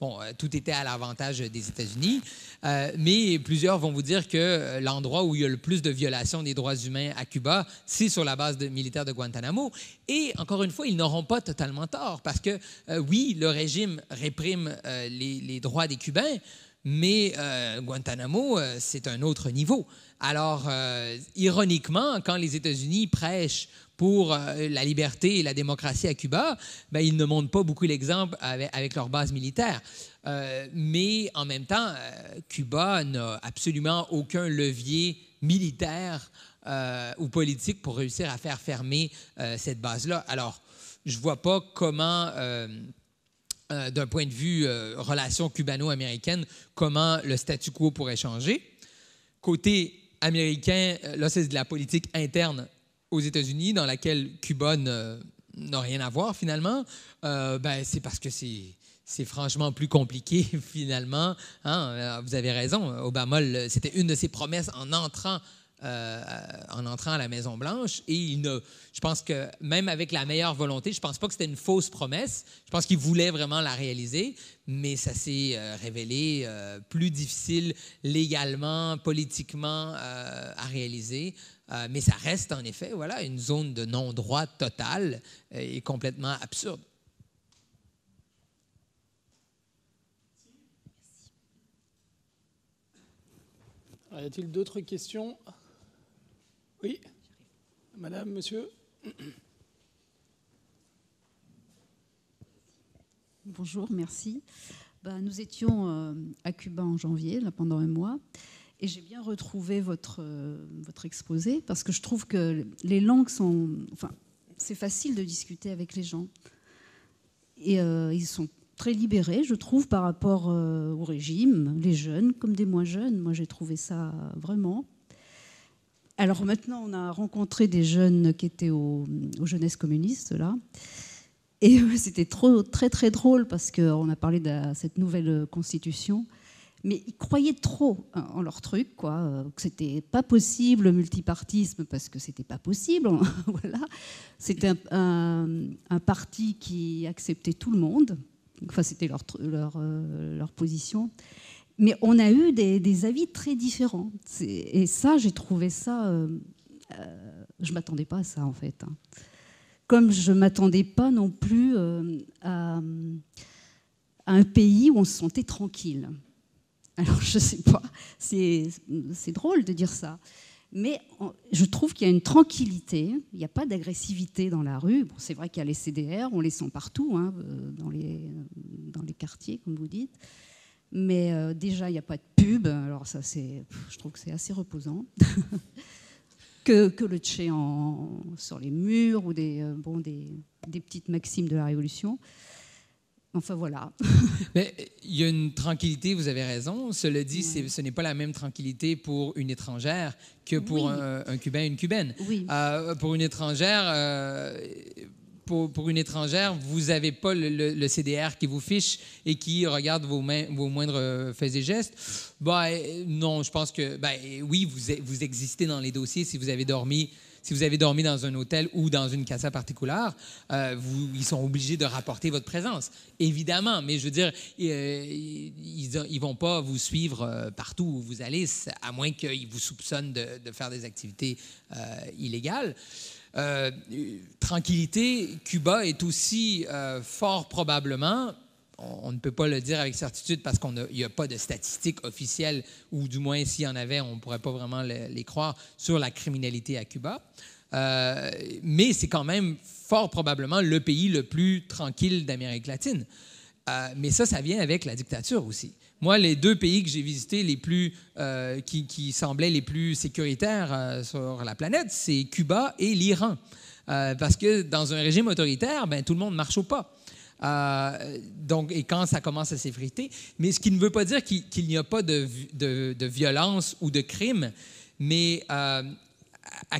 bon, tout était à l'avantage des États-Unis. mais plusieurs vont vous dire que l'endroit où il y a le plus de violations des droits humains à Cuba, c'est sur la base militaire de Guantanamo. Et encore une fois, ils n'auront pas totalement tort, parce que euh, oui, le régime réprime euh, les, droits des Cubains, mais euh, Guantanamo, c'est un autre niveau. Alors, ironiquement, quand les États-Unis prêchent pour la liberté et la démocratie à Cuba, ben, ils ne montrent pas beaucoup l'exemple avec, leur base militaire. mais en même temps, Cuba n'a absolument aucun levier militaire euh, ou politique pour réussir à faire fermer euh, cette base-là. Alors, je ne vois pas comment... Euh, d'un point de vue relations relation cubano-américaine, comment le statu quo pourrait changer. Côté américain, là, c'est de la politique interne aux États-Unis dans laquelle Cuba n'a rien à voir finalement. ben, c'est parce que c'est c'est franchement plus compliqué finalement. Hein. Vous avez raison, Obama, c'était une de ses promesses en entrant euh, en entrant à la Maison Blanche et il ne, je pense que même avec la meilleure volonté, je ne pense pas que c'était une fausse promesse. Je pense qu'il voulait vraiment la réaliser, mais ça s'est euh, révélé euh, plus difficile légalement, politiquement à réaliser. mais ça reste en effet, voilà, une zone de non-droit total et complètement absurde. Ah, y a-t-il d'autres questions oui Madame, monsieur Bonjour, merci. Bah, nous étions euh, à Cuba en janvier, là, pendant un mois, et j'ai bien retrouvé votre, euh, votre exposé, parce que je trouve que les langues sont... Enfin, c'est facile de discuter avec les gens. Et euh, ils sont très libérés, je trouve, par rapport au régime, les jeunes comme des moins jeunes. Moi, j'ai trouvé ça vraiment. Alors maintenant, on a rencontré des jeunes qui étaient aux, Jeunesse jeunesses communistes, là. Et c'était trop, très, très drôle parce qu'on a parlé de cette nouvelle constitution. Mais ils croyaient trop en leur truc, quoi, euh, que c'était pas possible le multipartisme parce que c'était pas possible. Hein, voilà. C'était un, un, parti qui acceptait tout le monde. Enfin, c'était leur, leur, euh, leur position mais on a eu des, avis très différents. Et ça, j'ai trouvé ça. Euh, euh, je ne m'attendais pas à ça, en fait. Hein. Comme je ne m'attendais pas non plus euh, à, un pays où on se sentait tranquille. Alors, je ne sais pas, c'est drôle de dire ça. Mais je trouve qu'il y a une tranquillité, il n'y a pas d'agressivité dans la rue. Bon, c'est vrai qu'il y a les CDR, on les sent partout, hein, dans, les, dans les quartiers, comme vous dites. Mais euh, déjà, il n'y a pas de pub. Alors ça, c'est, je trouve que c'est assez reposant. que, que, le tché en, sur les murs ou des, euh, bon, des, des, petites maximes de la Révolution. Enfin voilà. Mais euh, il y a une tranquillité, vous avez raison. Cela dit, c'est ce n'est pas la même tranquillité pour une étrangère que pour un, Cubain et une Cubaine. pour une étrangère, pour, une étrangère, vous n'avez pas le, CDR qui vous fiche et qui regarde vos, vos moindres euh, faits et gestes. Ben, non, je pense que ben, oui, vous, e-, vous existez dans les dossiers si vous avez dormi. Si vous avez dormi dans un hôtel ou dans une casa particulière, vous, ils sont obligés de rapporter votre présence, évidemment. Mais je veux dire, ils, ne vont pas vous suivre partout où vous allez, à moins qu'ils vous soupçonnent de, faire des activités illégales. Euh, tranquillité, Cuba est aussi euh, fort probablement, on, ne peut pas le dire avec certitude parce qu'il n'y a, pas de statistiques officielles, ou du moins s'il y en avait, on ne pourrait pas vraiment les croire, sur la criminalité à Cuba. Euh, mais c'est quand même fort probablement le pays le plus tranquille d'Amérique latine. mais ça, ça vient avec la dictature aussi. Moi, les deux pays que j'ai visités les plus, euh, qui, semblaient les plus sécuritaires euh, sur la planète, c'est Cuba et l'Iran. Euh, parce que dans un régime autoritaire, ben, tout le monde marche au pas. donc, et quand ça commence à s'effriter. Mais ce qui ne veut pas dire qu'il n'y a pas de, de, violence ou de crime. Mais à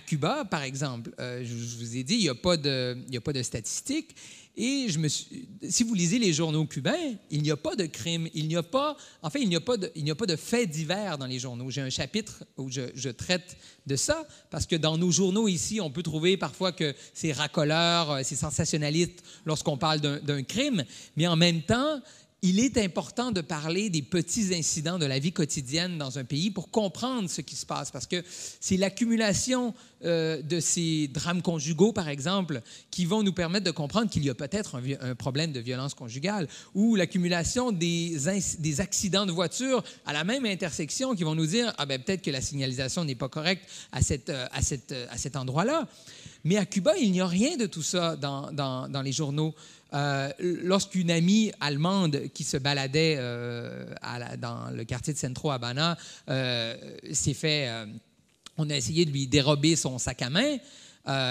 Cuba, par exemple, je vous ai dit, il n'y a, a, pas de statistiques. Et je me suis, si vous lisez les journaux cubains, il n'y a pas de crime, il n'y a pas, en fait, il n'y a pas de, il n'y a pas de faits divers dans les journaux. J'ai un chapitre où je, je, traite de ça parce que dans nos journaux ici, on peut trouver parfois que c'est racoleur, euh, c'est sensationnaliste lorsqu'on parle d'un crime, mais en même temps, il est important de parler des petits incidents de la vie quotidienne dans un pays pour comprendre ce qui se passe, parce que c'est l'accumulation euh, de ces drames conjugaux, par exemple, qui vont nous permettre de comprendre qu'il y a peut-être un, problème de violence conjugale, ou l'accumulation des, accidents de voiture à la même intersection qui vont nous dire, ah ben peut-être que la signalisation n'est pas correcte à, cet endroit-là. Mais à Cuba, il n'y a rien de tout ça dans les journaux. Euh, lorsqu'une amie allemande qui se baladait euh, à dans le quartier de Centro Habana euh, s'est fait. on a essayé de lui dérober son sac à main.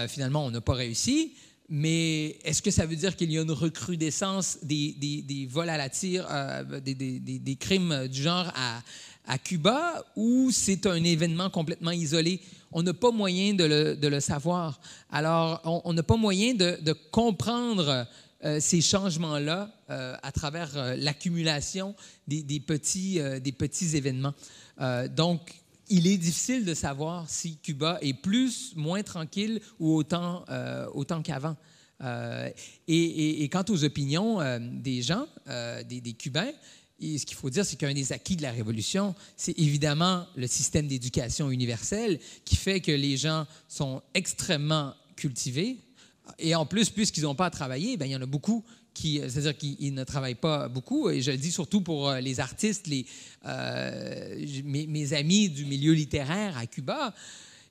finalement, on n'a pas réussi. Mais est-ce que ça veut dire qu'il y a une recrudescence des, vols à la tire, des, crimes du genre à, à Cuba, ou c'est un événement complètement isolé? On n'a pas moyen de le, savoir. Alors, on n'a pas moyen de, de comprendre euh, ces changements-là euh, à travers euh, l'accumulation des, petits, des petits événements. donc, il est difficile de savoir si Cuba est plus, moins tranquille ou autant, autant qu'avant. Et, quant aux opinions des gens, des, Cubains, et ce qu'il faut dire, c'est qu'un des acquis de la Révolution, c'est évidemment le système d'éducation universelle qui fait que les gens sont extrêmement cultivés, et en plus, puisqu'ils n'ont pas à travailler, ben, il y en a beaucoup qui, euh, c'est-à-dire qu'ils ne travaillent pas beaucoup. Et je le dis surtout pour euh, les artistes, les, euh, mes, amis du milieu littéraire à Cuba.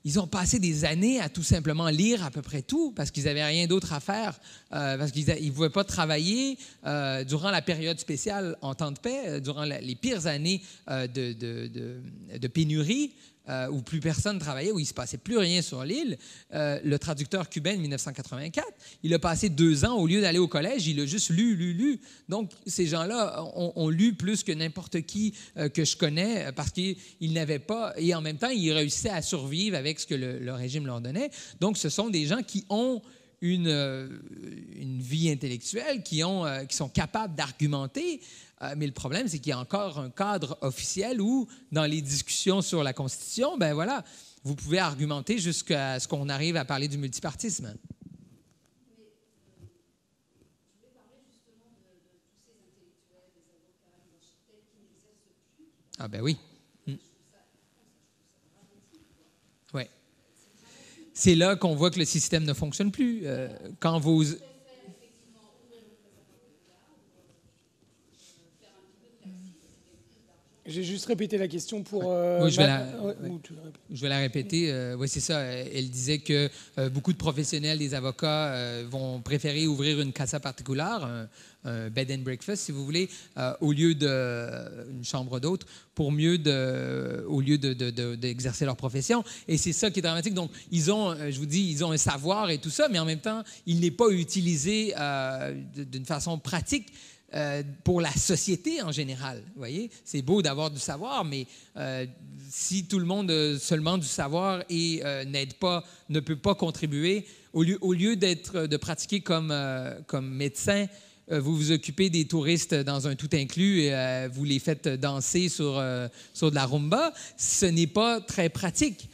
Ils ont passé des années à tout simplement lire à peu près tout parce qu'ils n'avaient rien d'autre à faire, parce qu'ils ne pouvaient pas travailler durant la période spéciale en temps de paix, durant les pires années de pénurie. Euh, où plus personne travaillait, où il ne se passait plus rien sur l'île, euh, le traducteur cubain de 1984, il a passé deux ans, au lieu d'aller au collège, il a juste lu, lu, lu. Donc, ces gens-là ont, lu plus que n'importe qui euh, que je connais parce qu'ils n'avaient pas, et en même temps, ils réussissaient à survivre avec ce que le, régime leur donnait. Donc, ce sont des gens qui ont une, une, vie intellectuelle, qui, ont, qui sont capables d'argumenter, euh, mais le problème, c'est qu'il y a encore un cadre officiel où, dans les discussions sur la Constitution, ben voilà, vous pouvez argumenter jusqu'à ce qu'on arrive à parler du multipartisme. Ah ben oui. Hmm. Ouais. C'est là qu'on voit que le système ne fonctionne plus. Euh, quand vous... J'ai juste répété la question pour. oui, euh, je, vais la, euh, je, vais la, répéter. Euh, oui, c'est ça. Euh, elle disait que beaucoup de professionnels, des avocats, vont préférer ouvrir une casa particulière, un, bed and breakfast, si vous voulez, au lieu d'une chambre d'hôte, pour mieux de, au lieu d'exercer de, de, leur profession. Et c'est ça qui est dramatique. Donc, ils ont, je vous dis, ils ont un savoir et tout ça, mais en même temps, il n'est pas utilisé d'une façon pratique. Euh, pour la société en général. Vous voyez, c'est beau d'avoir du savoir, mais euh, si tout le monde a euh, seulement du savoir et n'aide pas, ne peut pas contribuer, au lieu, au lieu d'être de pratiquer comme, comme médecin, vous vous occupez des touristes dans un tout inclus et vous les faites danser sur, sur de la rumba, ce n'est pas très pratique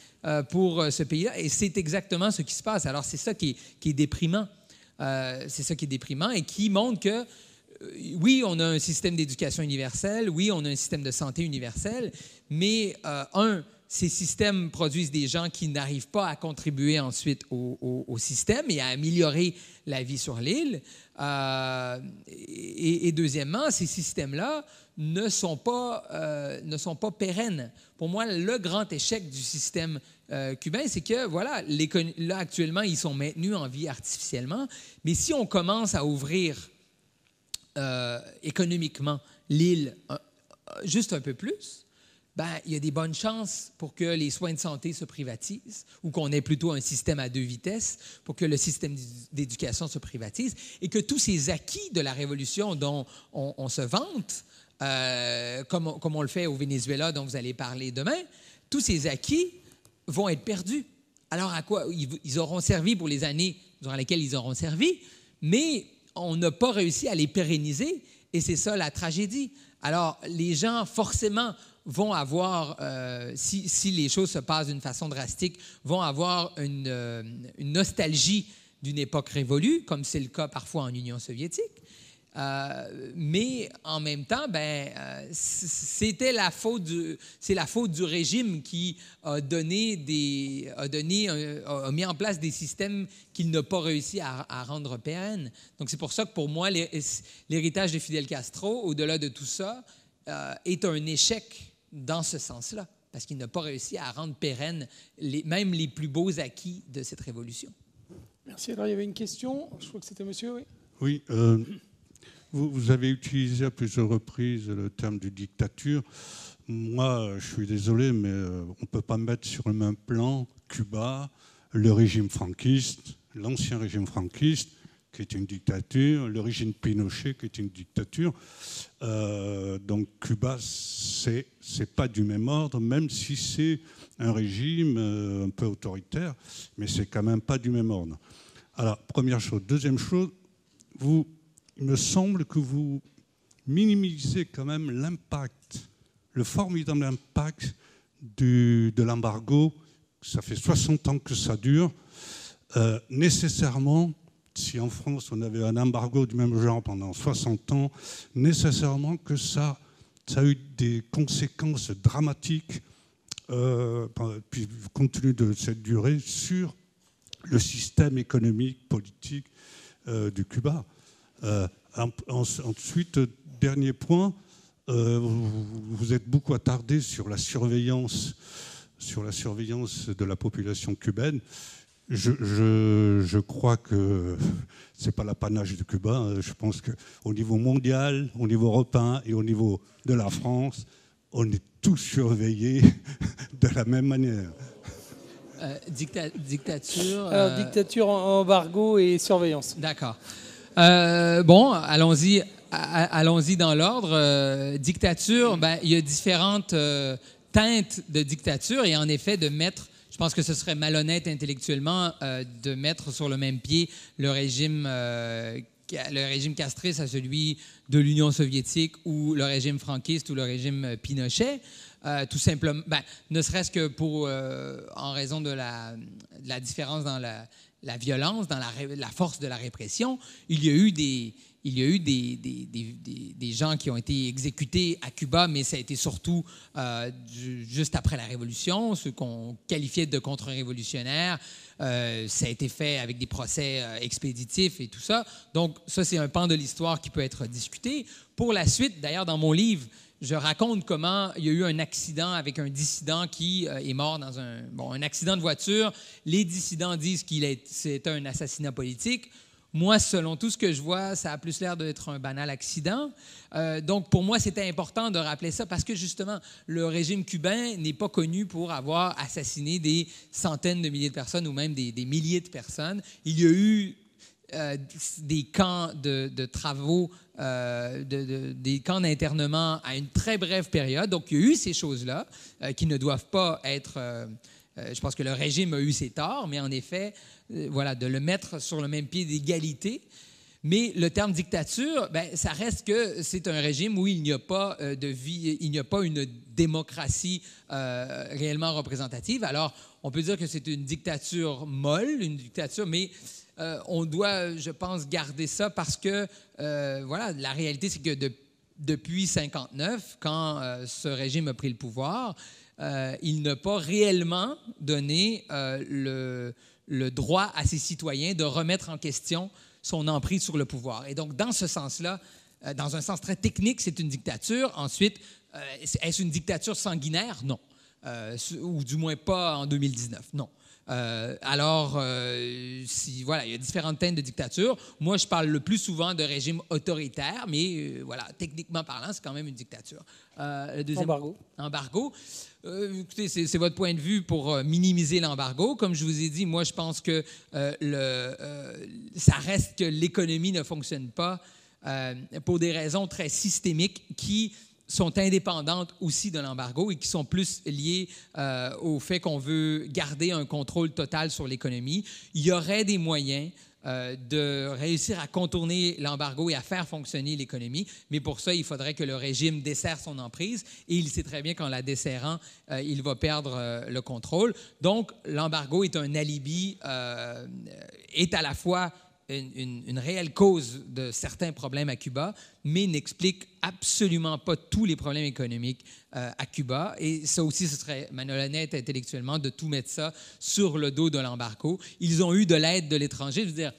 pour ce pays-là. Et c'est exactement ce qui se passe. Alors c'est ça qui est, qui est déprimant. c'est ça qui est déprimant et qui montre que euh, oui, on a un système d'éducation universelle, oui, on a un système de santé universel, mais euh, un, ces systèmes produisent des gens qui n'arrivent pas à contribuer ensuite au, système et à améliorer la vie sur l'île. Euh, et, deuxièmement, ces systèmes-là ne, sont pas, ne sont pas pérennes. Pour moi, le grand échec du système cubain, c'est que, voilà, là, actuellement, ils sont maintenus en vie artificiellement, mais si on commence à ouvrir euh, économiquement l'île euh, euh, juste un peu plus, ben, il y a des bonnes chances pour que les soins de santé se privatisent ou qu'on ait plutôt un système à deux vitesses pour que le système d'éducation se privatise et que tous ces acquis de la révolution dont on, se vante, comme, comme, on le fait au Venezuela dont vous allez parler demain, tous ces acquis vont être perdus. Alors à quoi ils, ils auront servi pour les années durant lesquelles ils auront servi, mais on n'a pas réussi à les pérenniser et c'est ça la tragédie. Alors, les gens, forcément, vont avoir, euh, si, les choses se passent d'une façon drastique, vont avoir euh, une nostalgie d'une époque révolue, comme c'est le cas parfois en Union soviétique. Euh, mais en même temps, ben, euh, c'était la faute du, c'est la faute du régime qui a donné des, a donné, euh, mis en place des systèmes qu'il n'a pas réussi à, rendre pérennes. Donc c'est pour ça que pour moi, l'héritage de Fidel Castro, au-delà de tout ça, est un échec dans ce sens-là, parce qu'il n'a pas réussi à rendre pérennes les, même les plus beaux acquis de cette révolution. Merci. Alors il y avait une question. Je crois que c'était Monsieur. Oui. Oui. Vous, avez utilisé à plusieurs reprises le terme de dictature. Moi, je suis désolé, mais euh, on ne peut pas mettre sur le même plan Cuba, le régime franquiste, l'ancien régime franquiste, qui est une dictature, le régime Pinochet, qui est une dictature. Euh, donc Cuba, c'est n'est pas du même ordre, même si c'est un régime euh, un peu autoritaire, mais c'est quand même pas du même ordre. Alors, première chose. Deuxième chose, vous il me semble que vous minimisez quand même l'impact, le formidable impact de l'embargo. Ça fait 60 ans que ça dure. Euh, nécessairement, si en France on avait un embargo du même genre pendant 60 ans, nécessairement que ça, a eu des conséquences dramatiques, euh, puis, compte tenu de cette durée, sur le système économique, politique euh, du Cuba. Euh, ensuite, dernier point, euh, vous êtes beaucoup attardé sur la surveillance, sur la surveillance de la population cubaine. Je, crois que ce n'est pas l'apanage de Cuba. Hein. Je pense qu'au niveau mondial, au niveau européen et au niveau de la France, on est tous surveillés de la même manière. Euh, dictature, embargo et surveillance. D'accord. Euh, bon, allons-y. Allons-y dans l'ordre. Euh, dictature, ben, il y a différentes euh, teintes de dictature et en effet de mettre je pense que ce serait malhonnête intellectuellement de mettre sur le même pied le régime, le régime castrice à celui de l'Union soviétique ou le régime franquiste ou le régime Pinochet. tout simplement, ben, ne serait-ce que pour, en raison de la différence dans la, la violence, dans la, force de la répression. Il y a eu des, il y a eu des, gens qui ont été exécutés à Cuba, mais ça a été surtout euh, juste après la Révolution, ceux qu'on qualifiait de contre-révolutionnaires. Euh, ça a été fait avec des procès euh, expéditifs et tout ça. Donc ça, c'est un pan de l'histoire qui peut être discuté. Pour la suite, d'ailleurs, dans mon livre, je raconte comment il y a eu un accident avec un dissident qui euh, est mort dans un, bon, accident de voiture. Les dissidents disent qu'il c'est un assassinat politique. Moi, selon tout ce que je vois, ça a plus l'air d'être un banal accident. Euh, donc, pour moi, c'était important de rappeler ça parce que justement, le régime cubain n'est pas connu pour avoir assassiné des centaines de milliers de personnes ou même des, milliers de personnes. Il y a eu euh, des camps de travaux euh, de, des camps d'internement à une très brève période. Donc, il y a eu ces choses-là euh, qui ne doivent pas être... Euh, je pense que le régime a eu ses torts, mais en effet, voilà, de le mettre sur le même pied d'égalité. Mais le terme dictature, ben, ça reste que c'est un régime où il n'y a pas de vie, il n'y a pas une démocratie réellement représentative. Alors, on peut dire que c'est une dictature molle, une dictature, mais euh, on doit, je pense, garder ça parce que, euh, voilà, la réalité, c'est que depuis 59, quand euh, ce régime a pris le pouvoir, il n'a pas réellement donné le, le, droit à ses citoyens de remettre en question son emprise sur le pouvoir. Et donc, dans ce sens-là, dans un sens très technique, c'est une dictature. Ensuite, est-ce une dictature sanguinaire? Non. ou du moins pas en 2019, non. Euh, alors, euh, si, voilà, il y a différentes teintes de dictature. Moi, je parle le plus souvent de régime autoritaire, mais euh, voilà, techniquement parlant, c'est quand même une dictature. embargo. Embargo. écoutez, c'est votre point de vue pour minimiser l'embargo. Comme je vous ai dit, moi, je pense que le, ça reste que l'économie ne fonctionne pas pour des raisons très systémiques qui sont indépendantes aussi de l'embargo et qui sont plus liées euh, au fait qu'on veut garder un contrôle total sur l'économie, il y aurait des moyens euh, de réussir à contourner l'embargo et à faire fonctionner l'économie. Mais pour ça, il faudrait que le régime desserre son emprise et il sait très bien qu'en la desserrant, euh, il va perdre le contrôle. Donc, l'embargo est un alibi, est à la fois une, réelle cause de certains problèmes à Cuba, mais n'explique absolument pas tous les problèmes économiques euh, à Cuba. Et ça aussi, ce serait honnête intellectuellement de tout mettre ça sur le dos de l'embargo. Ils ont eu de l'aide de l'étranger. Je veux dire,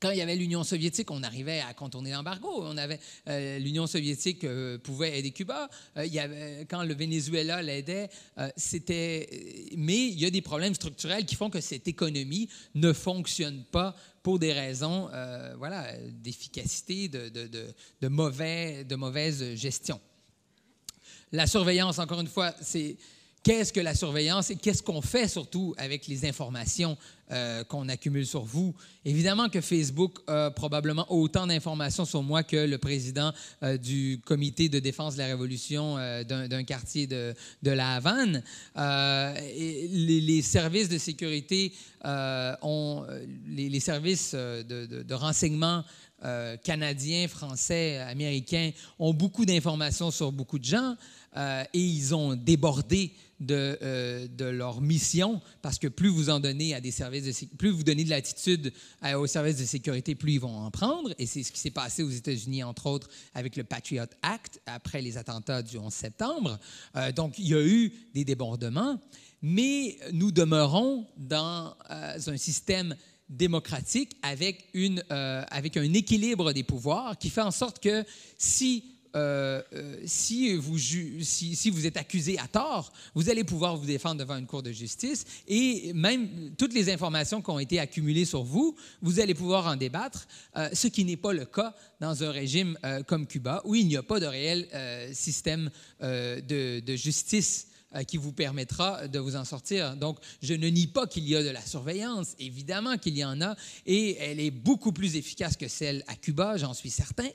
quand il y avait l'Union soviétique, on arrivait à contourner l'embargo. On avait euh, l'Union soviétique euh, pouvait aider Cuba. il y avait, quand le Venezuela l'aidait, c'était. Mais il y a des problèmes structurels qui font que cette économie ne fonctionne pas pour des raisons euh, voilà, d'efficacité, de, mauvais, de mauvaise gestion. La surveillance, encore une fois, c'est qu'est-ce que la surveillance et qu'est-ce qu'on fait surtout avec les informations euh, qu'on accumule sur vous. Évidemment que Facebook a probablement autant d'informations sur moi que le président euh, du comité de défense de la Révolution euh, d'un quartier de, la Havane. Et les, services de sécurité ont les, services de, de renseignement euh, Canadiens, Français, Américains ont beaucoup d'informations sur beaucoup de gens euh, et ils ont débordé de, euh, de, leur mission parce que plus vous en donnez à des services de plus vous donnez de l'attitude aux services de sécurité, plus ils vont en prendre. Et c'est ce qui s'est passé aux États-Unis, entre autres, avec le Patriot Act après les attentats du 11 septembre. donc, il y a eu des débordements, mais nous demeurons dans un système démocratique avec, une, euh, avec un équilibre des pouvoirs qui fait en sorte que si euh, euh, si, vous si, vous êtes accusé à tort, vous allez pouvoir vous défendre devant une cour de justice et même toutes les informations qui ont été accumulées sur vous, vous allez pouvoir en débattre, ce qui n'est pas le cas dans un régime comme Cuba où il n'y a pas de réel système de, de, justice euh, qui vous permettra de vous en sortir. Donc, je ne nie pas qu'il y a de la surveillance, évidemment qu'il y en a, et elle est beaucoup plus efficace que celle à Cuba, j'en suis certain.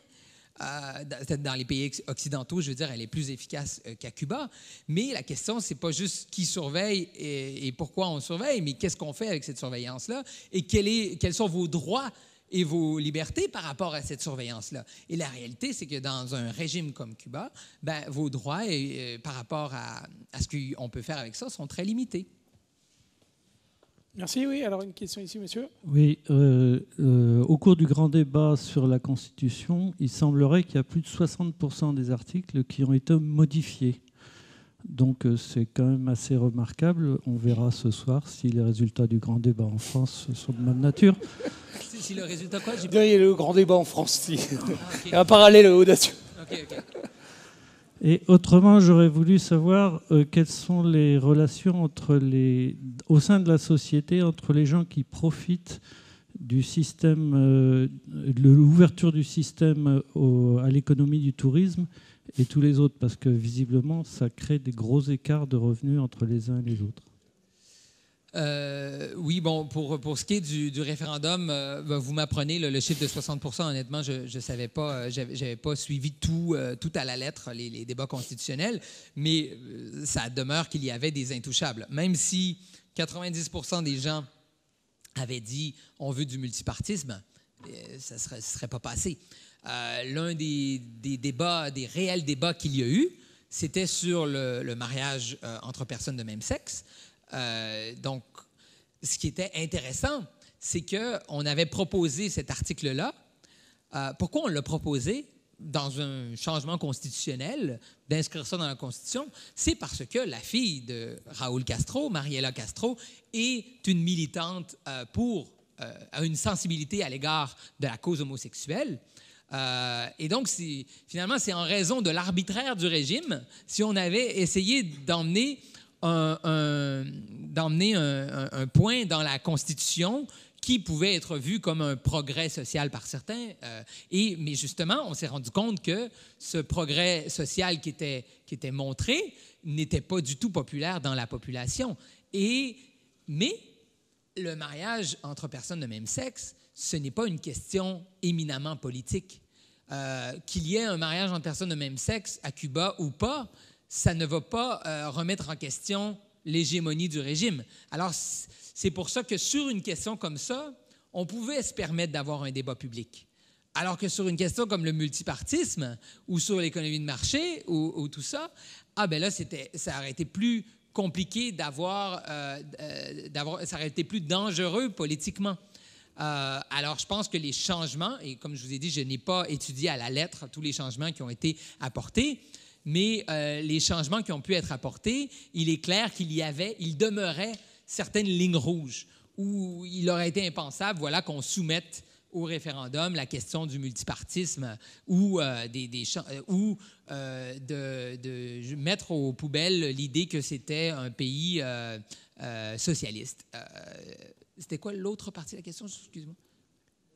Euh, dans les pays occidentaux, je veux dire, elle est plus efficace euh, qu'à Cuba. Mais la question, ce n'est pas juste qui surveille et, pourquoi on surveille, mais qu'est-ce qu'on fait avec cette surveillance-là et quels sont vos droits et vos libertés par rapport à cette surveillance-là. Et la réalité, c'est que dans un régime comme Cuba, ben, vos droits euh, par rapport à, ce qu'on peut faire avec ça sont très limités. Merci. Oui, alors une question ici, monsieur. Oui, euh, euh, au cours du grand débat sur la Constitution, il semblerait qu'il y a plus de 60% des articles qui ont été modifiés. Donc euh, c'est quand même assez remarquable. On verra ce soir si les résultats du grand débat en France sont de même nature. si, le résultat quoi Il le grand débat en France, si. Ah, okay. Un parallèle audacieux. Okay, Et autrement, j'aurais voulu savoir euh, quelles sont les relations entre les, au sein de la société entre les gens qui profitent du système, euh, de l'ouverture du système à l'économie du tourisme et tous les autres Parce que visiblement, ça crée des gros écarts de revenus entre les uns et les autres. Euh, oui, bon, pour, pour ce qui est du, référendum, euh, ben, vous m'apprenez le, chiffre de 60 Honnêtement, je ne savais pas, euh, j'avais pas suivi tout, tout à la lettre, les, débats constitutionnels, mais ça demeure qu'il y avait des intouchables. Même si 90 des gens avaient dit on veut du multipartisme, ça ne serait, serait, pas passé. Euh, l'un des, débats, des réels débats qu'il y a eu, c'était sur le, mariage euh, entre personnes de même sexe. Euh, donc, ce qui était intéressant, c'est qu'on avait proposé cet article-là. pourquoi on l'a proposé dans un changement constitutionnel, d'inscrire ça dans la Constitution, c'est parce que la fille de Raoul Castro, Mariela Castro, est une militante pour, a une sensibilité à l'égard de la cause homosexuelle. Euh, et donc, finalement, c'est en raison de l'arbitraire du régime, si on avait essayé d'emmener un, point dans la Constitution qui pouvait être vu comme un progrès social par certains. Euh, et, mais justement, on s'est rendu compte que ce progrès social qui était, qui était montré n'était pas du tout populaire dans la population. Et, mais le mariage entre personnes de même sexe ce n'est pas une question éminemment politique. Euh, qu'il y ait un mariage entre personnes de même sexe à Cuba ou pas, ça ne va pas euh, remettre en question l'hégémonie du régime. Alors, c'est pour ça que sur une question comme ça, on pouvait se permettre d'avoir un débat public. Alors que sur une question comme le multipartisme ou sur l'économie de marché ou, tout ça, ah ben là, ça aurait été plus compliqué euh, d'avoir, ça aurait été plus dangereux politiquement. Euh, alors, je pense que les changements, et comme je vous ai dit, je n'ai pas étudié à la lettre tous les changements qui ont été apportés, mais euh, les changements qui ont pu être apportés, il est clair qu'il y avait, il demeurait certaines lignes rouges où il aurait été impensable, voilà, qu'on soumette au référendum la question du multipartisme ou, euh, des, de, mettre aux poubelles l'idée que c'était un pays euh, socialiste. C'était quoi l'autre partie de la question Excuse-moi.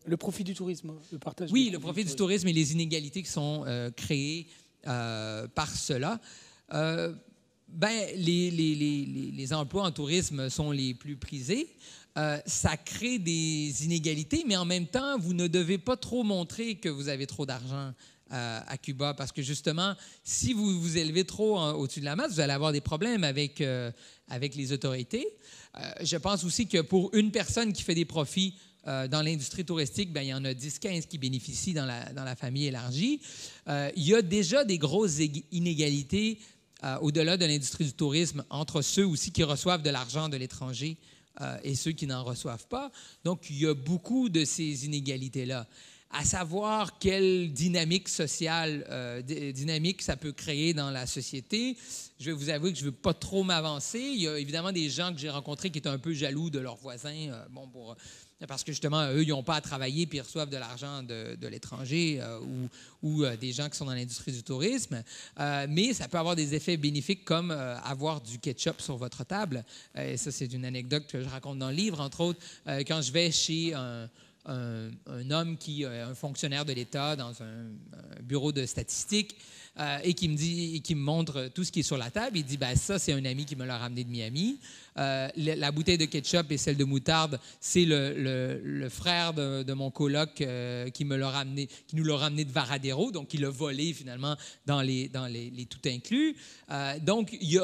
Le profit du tourisme, le partage. Oui, le profit du tourisme et les inégalités qui sont euh, créées euh, par cela. Euh, ben, les, les, emplois en tourisme sont les plus prisés. ça crée des inégalités, mais en même temps, vous ne devez pas trop montrer que vous avez trop d'argent euh, à Cuba. Parce que justement, si vous vous élevez trop au-dessus de la masse, vous allez avoir des problèmes avec, euh, avec les autorités. Euh, je pense aussi que pour une personne qui fait des profits dans l'industrie touristique, ben, il y en a 10-15 qui bénéficient dans la, dans la famille élargie. il y a déjà des grosses inégalités au-delà de l'industrie du tourisme entre ceux aussi qui reçoivent de l'argent de l'étranger et ceux qui n'en reçoivent pas. Donc, il y a beaucoup de ces inégalités-là à savoir quelle dynamique sociale, euh, dynamique ça peut créer dans la société. Je vais vous avouer que je ne veux pas trop m'avancer. Il y a évidemment des gens que j'ai rencontrés qui étaient un peu jaloux de leurs voisins, euh, bon, euh, parce que justement, eux, ils n'ont pas à travailler puis ils reçoivent de l'argent de, l'étranger ou, ou des gens qui sont dans l'industrie du tourisme. mais ça peut avoir des effets bénéfiques comme avoir du ketchup sur votre table. et ça, c'est une anecdote que je raconte dans le livre, entre autres, quand je vais chez un un, homme qui est un fonctionnaire de l'État dans un, un bureau de statistiques euh, et qui me montre tout ce qui est sur la table. Il dit, bah ça, c'est un ami qui me l'a ramené de Miami. Euh, la bouteille de ketchup et celle de moutarde, c'est le, frère de, mon coloc euh, qui me l'a ramené, qui nous l'a ramené de Varadero, donc il l'a volé finalement dans les, tout inclus. donc il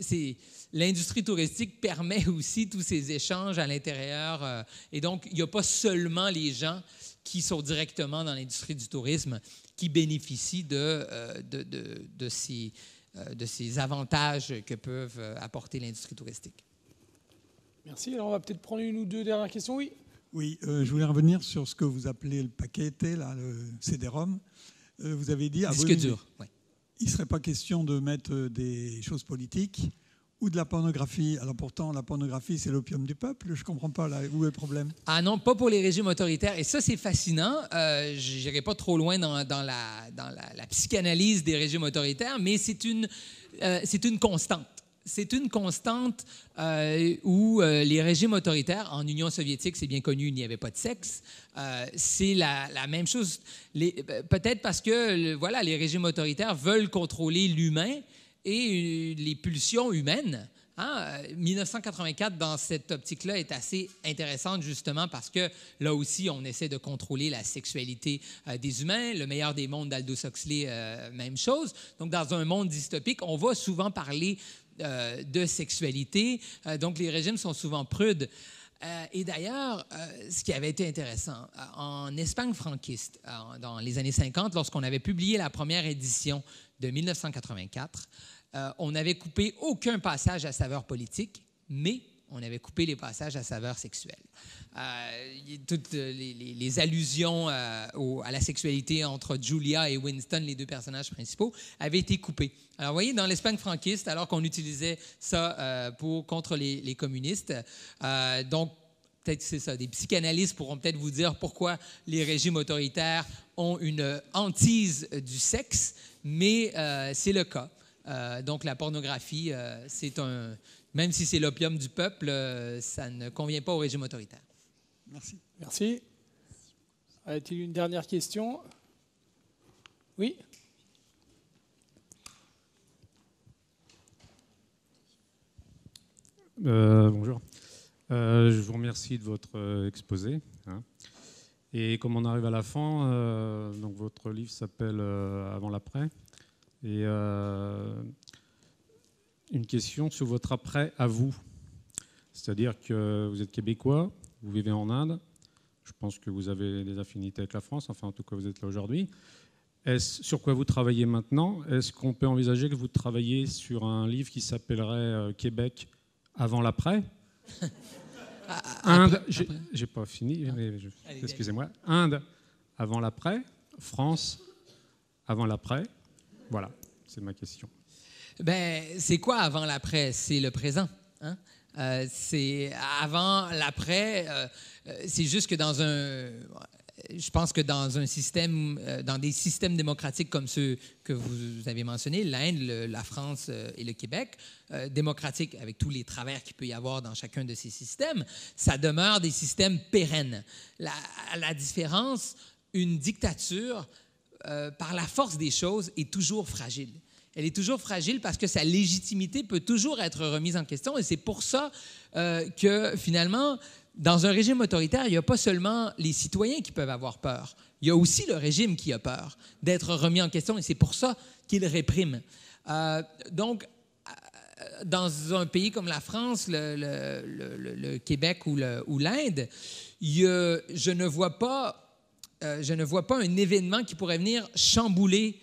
c'est l'industrie touristique permet aussi tous ces échanges à l'intérieur. et donc, il n'y a pas seulement les gens qui sont directement dans l'industrie du tourisme, qui bénéficient de, euh, de, de, de ces, euh, ces, avantages que peuvent euh, apporter l'industrie touristique. Merci. Alors, on va peut-être prendre une ou deux dernières questions. Oui. Oui, je voulais revenir sur ce que vous appelez le paqueté, là, le cd vous avez dit. dur. Il ne serait pas question de mettre des choses politiques ou de la pornographie. Alors pourtant, la pornographie, c'est l'opium du peuple. Je ne comprends pas là, où est le problème. Ah non, pas pour les régimes autoritaires. Et ça, c'est fascinant. Euh, je n'irai pas trop loin dans, dans, la, psychanalyse des régimes autoritaires, mais c'est une, euh, c'est une constante. C'est une constante euh, où euh, les régimes autoritaires, en Union soviétique, c'est bien connu, il n'y avait pas de sexe. c'est la, la, même chose. Peut-être parce que voilà, les régimes autoritaires veulent contrôler l'humain, et les pulsions humaines. 1984, hein, euh, dans cette optique-là, est assez intéressante justement parce que là aussi, on essaie de contrôler la sexualité euh, des humains. Le meilleur des mondes d'Aldous Huxley, euh, même chose. Donc, dans un monde dystopique, on va souvent parler de sexualité. donc, les régimes sont souvent prudes. et d'ailleurs, ce qui avait été intéressant, en Espagne franquiste, dans les années 50, lorsqu'on avait publié la première édition de 1984, euh, on n'avait coupé aucun passage à saveur politique, mais on avait coupé les passages à saveur sexuelle. Euh, toutes euh, les, allusions à la sexualité entre Julia et Winston, les deux personnages principaux, avaient été coupées. Alors, vous voyez, dans l'Espagne franquiste, alors qu'on utilisait ça pour, contre les, les communistes, donc peut-être c'est ça, des psychanalystes pourront peut-être vous dire pourquoi les régimes autoritaires ont une hantise du sexe, mais euh, c'est le cas. Euh, donc la pornographie, euh, c'est un, même si c'est l'opium du peuple, ça ne convient pas au régime autoritaire. Merci. Merci. a-t-il une dernière question Oui. bonjour. Euh, je vous remercie de votre euh, exposé. Hein. Et comme on arrive à la fin, euh, donc votre livre s'appelle Avant l'après. Et une question sur votre après à vous. C'est-à-dire que vous êtes québécois, vous vivez en Inde, je pense que vous avez des affinités avec la France, enfin en tout cas vous êtes là aujourd'hui. sur quoi vous travaillez maintenant Est-ce qu'on peut envisager que vous travaillez sur un livre qui s'appellerait Québec avant l'après Inde, j'ai pas fini, ah. excusez-moi. Inde avant l'après, France avant l'après. Voilà, c'est ma question. Ben, c'est quoi avant l'après C'est le présent. Hein? Euh, c'est avant l'après. Euh, euh, c'est juste que dans un je pense que dans un système, euh, dans des systèmes démocratiques comme ceux que vous avez mentionnés, l'Inde, la France euh, et le Québec, euh, démocratiques avec tous les travers qu'il peut y avoir dans chacun de ces systèmes, ça demeure des systèmes pérennes. La, à la différence, une dictature, par la force des choses, est toujours fragile. Elle est toujours fragile parce que sa légitimité peut toujours être remise en question et c'est pour ça que finalement, dans un régime autoritaire, il n'y a pas seulement les citoyens qui peuvent avoir peur, il y a aussi le régime qui a peur d'être remis en question et c'est pour ça qu'il réprime. Euh, donc, euh, dans un pays comme la France, le, Québec ou l'Inde, je ne vois pas, euh, je ne vois pas un événement qui pourrait venir chambouler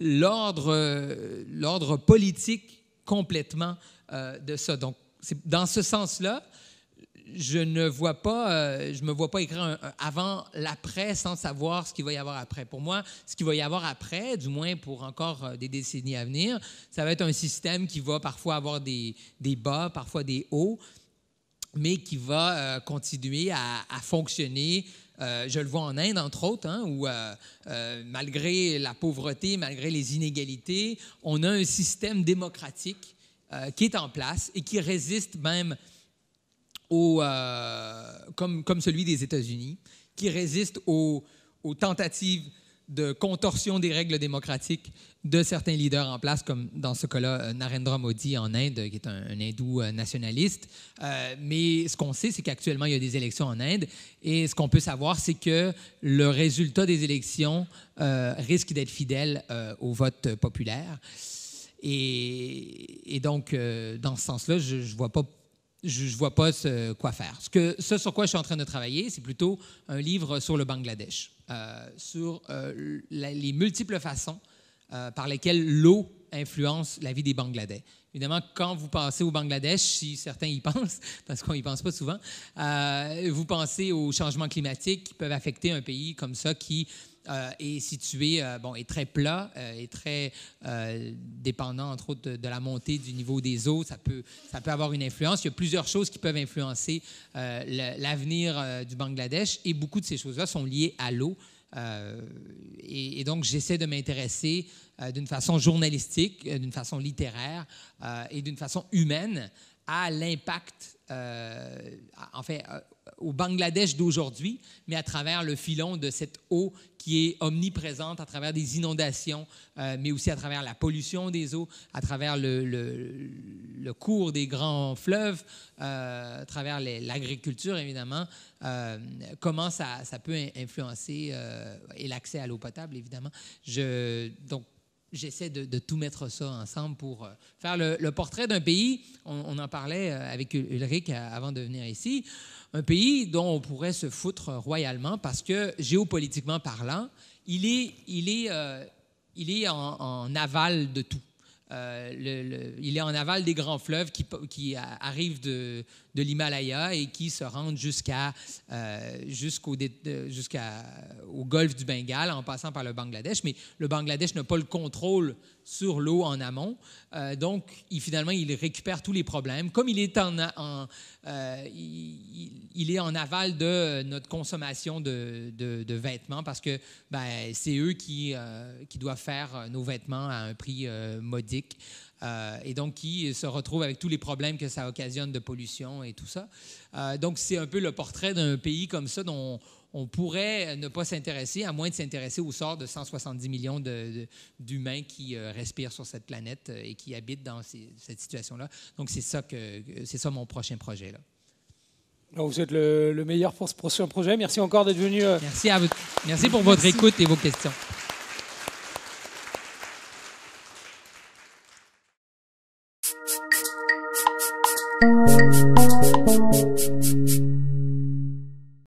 l'ordre politique complètement de ça. Donc, c'est dans ce sens-là, je ne vois pas, euh, je me vois pas écrire avant l'après sans savoir ce qu'il va y avoir après. Pour moi, ce qu'il va y avoir après, du moins pour encore euh, des décennies à venir, ça va être un système qui va parfois avoir des, des bas, parfois des hauts, mais qui va euh, continuer à, fonctionner. je le vois en Inde, entre autres, hein, où malgré la pauvreté, malgré les inégalités, on a un système démocratique qui est en place et qui résiste même euh, comme, comme, celui des États-Unis, qui résiste aux, aux, tentatives de contorsion des règles démocratiques de certains leaders en place, comme dans ce cas-là euh, Narendra Modi en Inde, qui est un, hindou euh, nationaliste. mais ce qu'on sait, c'est qu'actuellement, il y a des élections en Inde, et ce qu'on peut savoir, c'est que le résultat des élections risque d'être fidèle au vote populaire. Et, et donc, dans ce sens-là, je ne vois pas je ne vois pas quoi faire. Ce, sur quoi je suis en train de travailler, c'est plutôt un livre sur le Bangladesh, euh, sur euh, les multiples façons euh, par lesquelles l'eau influence la vie des Bangladais. Évidemment, quand vous pensez au Bangladesh, si certains y pensent, parce qu'on n'y pense pas souvent, euh, vous pensez aux changements climatiques qui peuvent affecter un pays comme ça qui euh, est situé, euh, bon, est très plat, est très dépendant, entre autres, de, la montée du niveau des eaux. Ça peut, ça peut avoir une influence. Il y a plusieurs choses qui peuvent influencer l'avenir du Bangladesh et beaucoup de ces choses-là sont liées à l'eau. Et, et, donc, j'essaie de m'intéresser euh, d'une façon journalistique, euh, d'une façon littéraire euh, et d'une façon humaine à l'impact, en fait, au Bangladesh d'aujourd'hui, mais à travers le filon de cette eau qui est omniprésente à travers des inondations, mais aussi à travers la pollution des eaux, à travers le, le, cours des grands fleuves, à travers l'agriculture évidemment, comment ça, ça, peut influencer et l'accès à l'eau potable évidemment. Je, donc j'essaie de, tout mettre ça ensemble pour euh, faire le, portrait d'un pays. On, en parlait euh, avec Ulrich euh, avant de venir ici. Un pays dont on pourrait se foutre royalement parce que, géopolitiquement parlant, il est, il en aval de tout. Euh, le, il est en aval des grands fleuves qui, arrivent de, l'Himalaya et qui se rendent euh, jusqu'au golfe du Bengale en passant par le Bangladesh. Mais le Bangladesh n'a pas le contrôle sur l'eau en amont. Euh, donc, finalement, il récupère tous les problèmes. Comme il est en, euh, il, est en aval de notre consommation de, vêtements parce que ben, c'est eux qui, euh, qui doivent faire nos vêtements à un prix modique. et donc qui se retrouvent avec tous les problèmes que ça occasionne de pollution et tout ça. donc c'est un peu le portrait d'un pays comme ça dont on pourrait ne pas s'intéresser, à moins de s'intéresser au sort de 170 millions d'humains qui euh, respirent sur cette planète euh, et qui habitent dans cette situation-là. Donc, c'est ça, que, c'est ça mon prochain projet. Là. vous êtes le, meilleur pour ce prochain projet. Merci encore d'être venu. Euh, merci, à vous, merci pour votre écoute et vos questions.